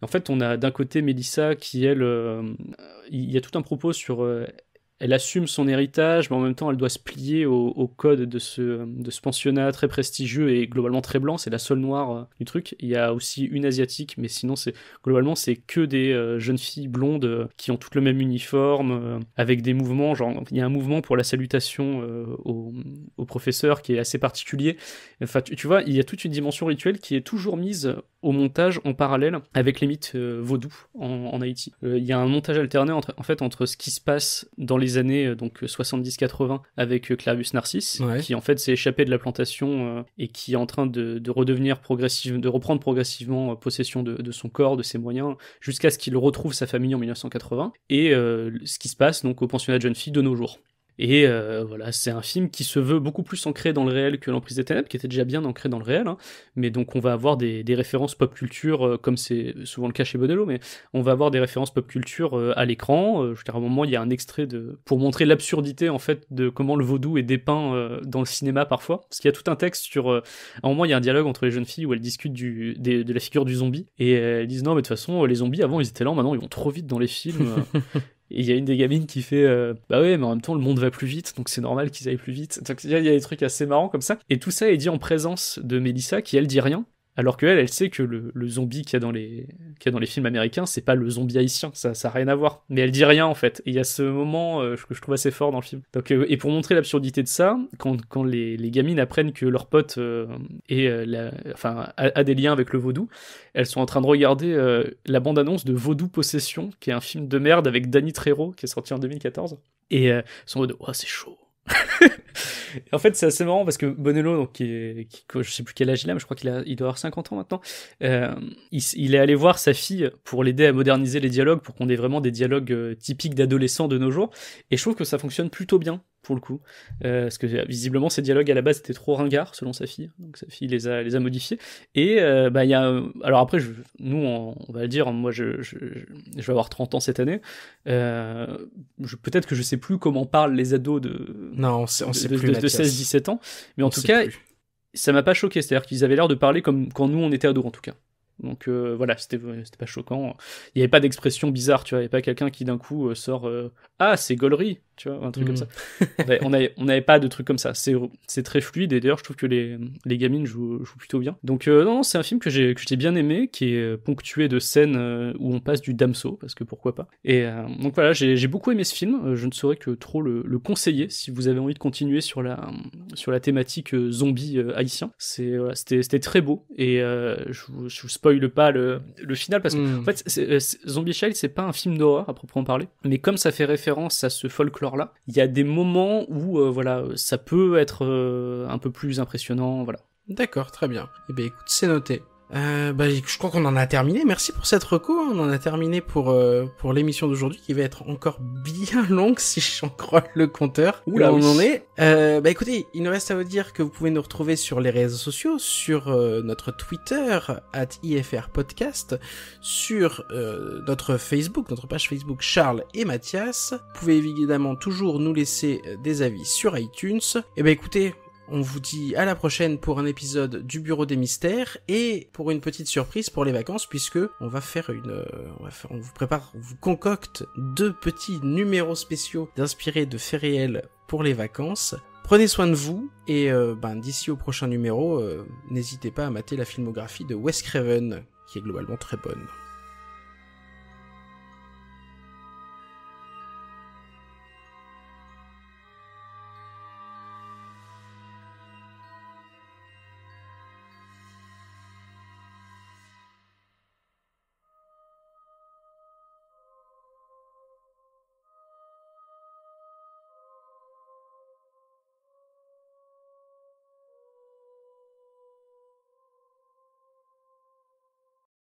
[SPEAKER 1] En fait, on a d'un côté Mélissa qui, elle, il y a tout un propos sur elle assume son héritage, mais en même temps, elle doit se plier au, code de ce, ce pensionnat très prestigieux et globalement très blanc. C'est la seule noire euh, du truc. Il y a aussi une asiatique, mais sinon, c'est globalement, c'est que des euh, jeunes filles blondes euh, qui ont toutes le même uniforme, avec des mouvements. Genre, il y a un mouvement pour la salutation au, au, professeur qui est assez particulier. Enfin, tu, vois, il y a toute une dimension rituelle qui est toujours mise au montage en parallèle avec les mythes vaudous en, en Haïti. il y a un montage alterné entre, en fait, entre ce qui se passe dans les années euh, donc 70-80 avec euh, Clarius Narcisse, qui en fait s'est échappé de la plantation euh, et qui est en train de, redevenir progressivement, de reprendre progressivement possession de, de, son corps, de ses moyens, jusqu'à ce qu'il retrouve sa famille en 1980 et ce qui se passe donc au pensionnat de jeunes filles de nos jours. Et euh, voilà, c'est un film qui se veut beaucoup plus ancré dans le réel que L'Emprise des Ténèbres, qui était déjà bien ancré dans le réel. Hein. Mais donc on va avoir des, références pop culture, euh, comme c'est souvent le cas chez Baudelot, mais on va avoir des références pop culture euh, à l'écran. je à un moment, il y a un extrait de... pour montrer l'absurdité, en fait, de comment le vaudou est dépeint dans le cinéma parfois. Parce qu'il y a tout un texte sur... à un moment, il y a un dialogue entre les jeunes filles où elles discutent du, de la figure du zombie. Et elles disent, non, mais de toute façon, les zombies, avant, ils étaient lents, maintenant, ils vont trop vite dans les films. Et il y a une des gamines qui fait euh, Bah ouais, mais en même temps, le monde va plus vite, donc c'est normal qu'ils aillent plus vite. Donc il y, a des trucs assez marrants comme ça. Et tout ça est dit en présence de Mélissa qui, elle, dit rien. Alors que elle, sait que le, zombie qu'il y, a dans les, films américains, c'est pas le zombie haïtien, ça n'a rien à voir. Mais elle dit rien en fait. Et il y a ce moment euh, que je trouve assez fort dans le film. Euh, et pour montrer l'absurdité de ça, quand, les, gamines apprennent que leur pote euh, a, des liens avec le vaudou, elles sont en train de regarder la bande-annonce de Vaudou Possession, qui est un film de merde avec Danny Trejo, qui est sorti en 2014. Et elles sont en mode, oh c'est chaud, en fait, c'est assez marrant parce que Bonello, donc, qui, je sais plus quel âge il a, mais je crois qu'il a, doit avoir 50 ans maintenant. Euh, il, est allé voir sa fille pour l'aider à moderniser les dialogues, pour qu'on ait vraiment des dialogues euh, typiques d'adolescents de nos jours. Et je trouve que ça fonctionne plutôt bien pour le coup. Euh, parce que euh, visiblement, ces dialogues à la base étaient trop ringards, selon sa fille. Donc sa fille les a, les a modifiés. Et euh, bah, il bah, y a. Alors après, je, nous, on, va le dire, moi, je, je, vais avoir 30 ans cette année. Peut-être que je sais plus comment parlent les ados de. Non, on sait, de, plus. De, 16-17 ans. Mais en tout cas, ça m'a pas choqué. C'est-à-dire qu'ils avaient l'air de parler comme quand nous, on était ados, en tout cas. Donc voilà, c'était pas choquant. Il n'y avait pas d'expression bizarre, tu vois. Il n'y avait pas quelqu'un qui d'un coup sort Ah, c'est Gollery tu vois, un truc comme hmm. ça. on n'avait on pas de truc comme ça. C'est très fluide et d'ailleurs, je trouve que les, les gamines jouent, plutôt bien. Donc, euh, non, c'est un film que j'ai bien aimé, qui est euh, ponctué de scènes euh, où on passe du damso, parce que pourquoi pas. Et donc voilà, j'ai beaucoup aimé ce film. Je ne saurais que trop le, le, conseiller si vous avez envie de continuer sur la, sur la thématique zombie haïtien. C'était très beau et je, ne je vous spoile pas le, le final parce que, hmm. en fait, Zombie Child, c'est pas un film d'horreur à proprement parler, mais comme ça fait référence à ce folklore là Il y a des moments où euh, voilà, ça peut être euh, un peu
[SPEAKER 2] plus impressionnant. Voilà. D'accord, très bien. Eh bien écoute, c'est noté. Euh, bah, je crois qu'on en a terminé. Merci pour cette reco. On en a terminé pour euh, pour l'émission d'aujourd'hui qui va être encore bien longue si j'en crois le compteur. où là, on en est. Euh, bah écoutez, il nous reste à vous dire que vous pouvez nous retrouver sur les réseaux sociaux, sur euh, notre Twitter at IFR Podcast, sur euh, notre Facebook, notre page Facebook Charles et Mathias. Vous pouvez évidemment toujours nous laisser des avis sur iTunes. Et eh ben écoutez, on vous dit à la prochaine pour un épisode du Bureau des Mystères et pour une petite surprise pour les vacances puisque on va faire une, euh, on, on vous prépare, on vous concocte deux petits numéros spéciaux inspirés de faits réels pour les vacances. Prenez soin de vous et euh, ben, d'ici au prochain numéro, euh, n'hésitez pas à mater la filmographie de Wes Craven qui est globalement très bonne.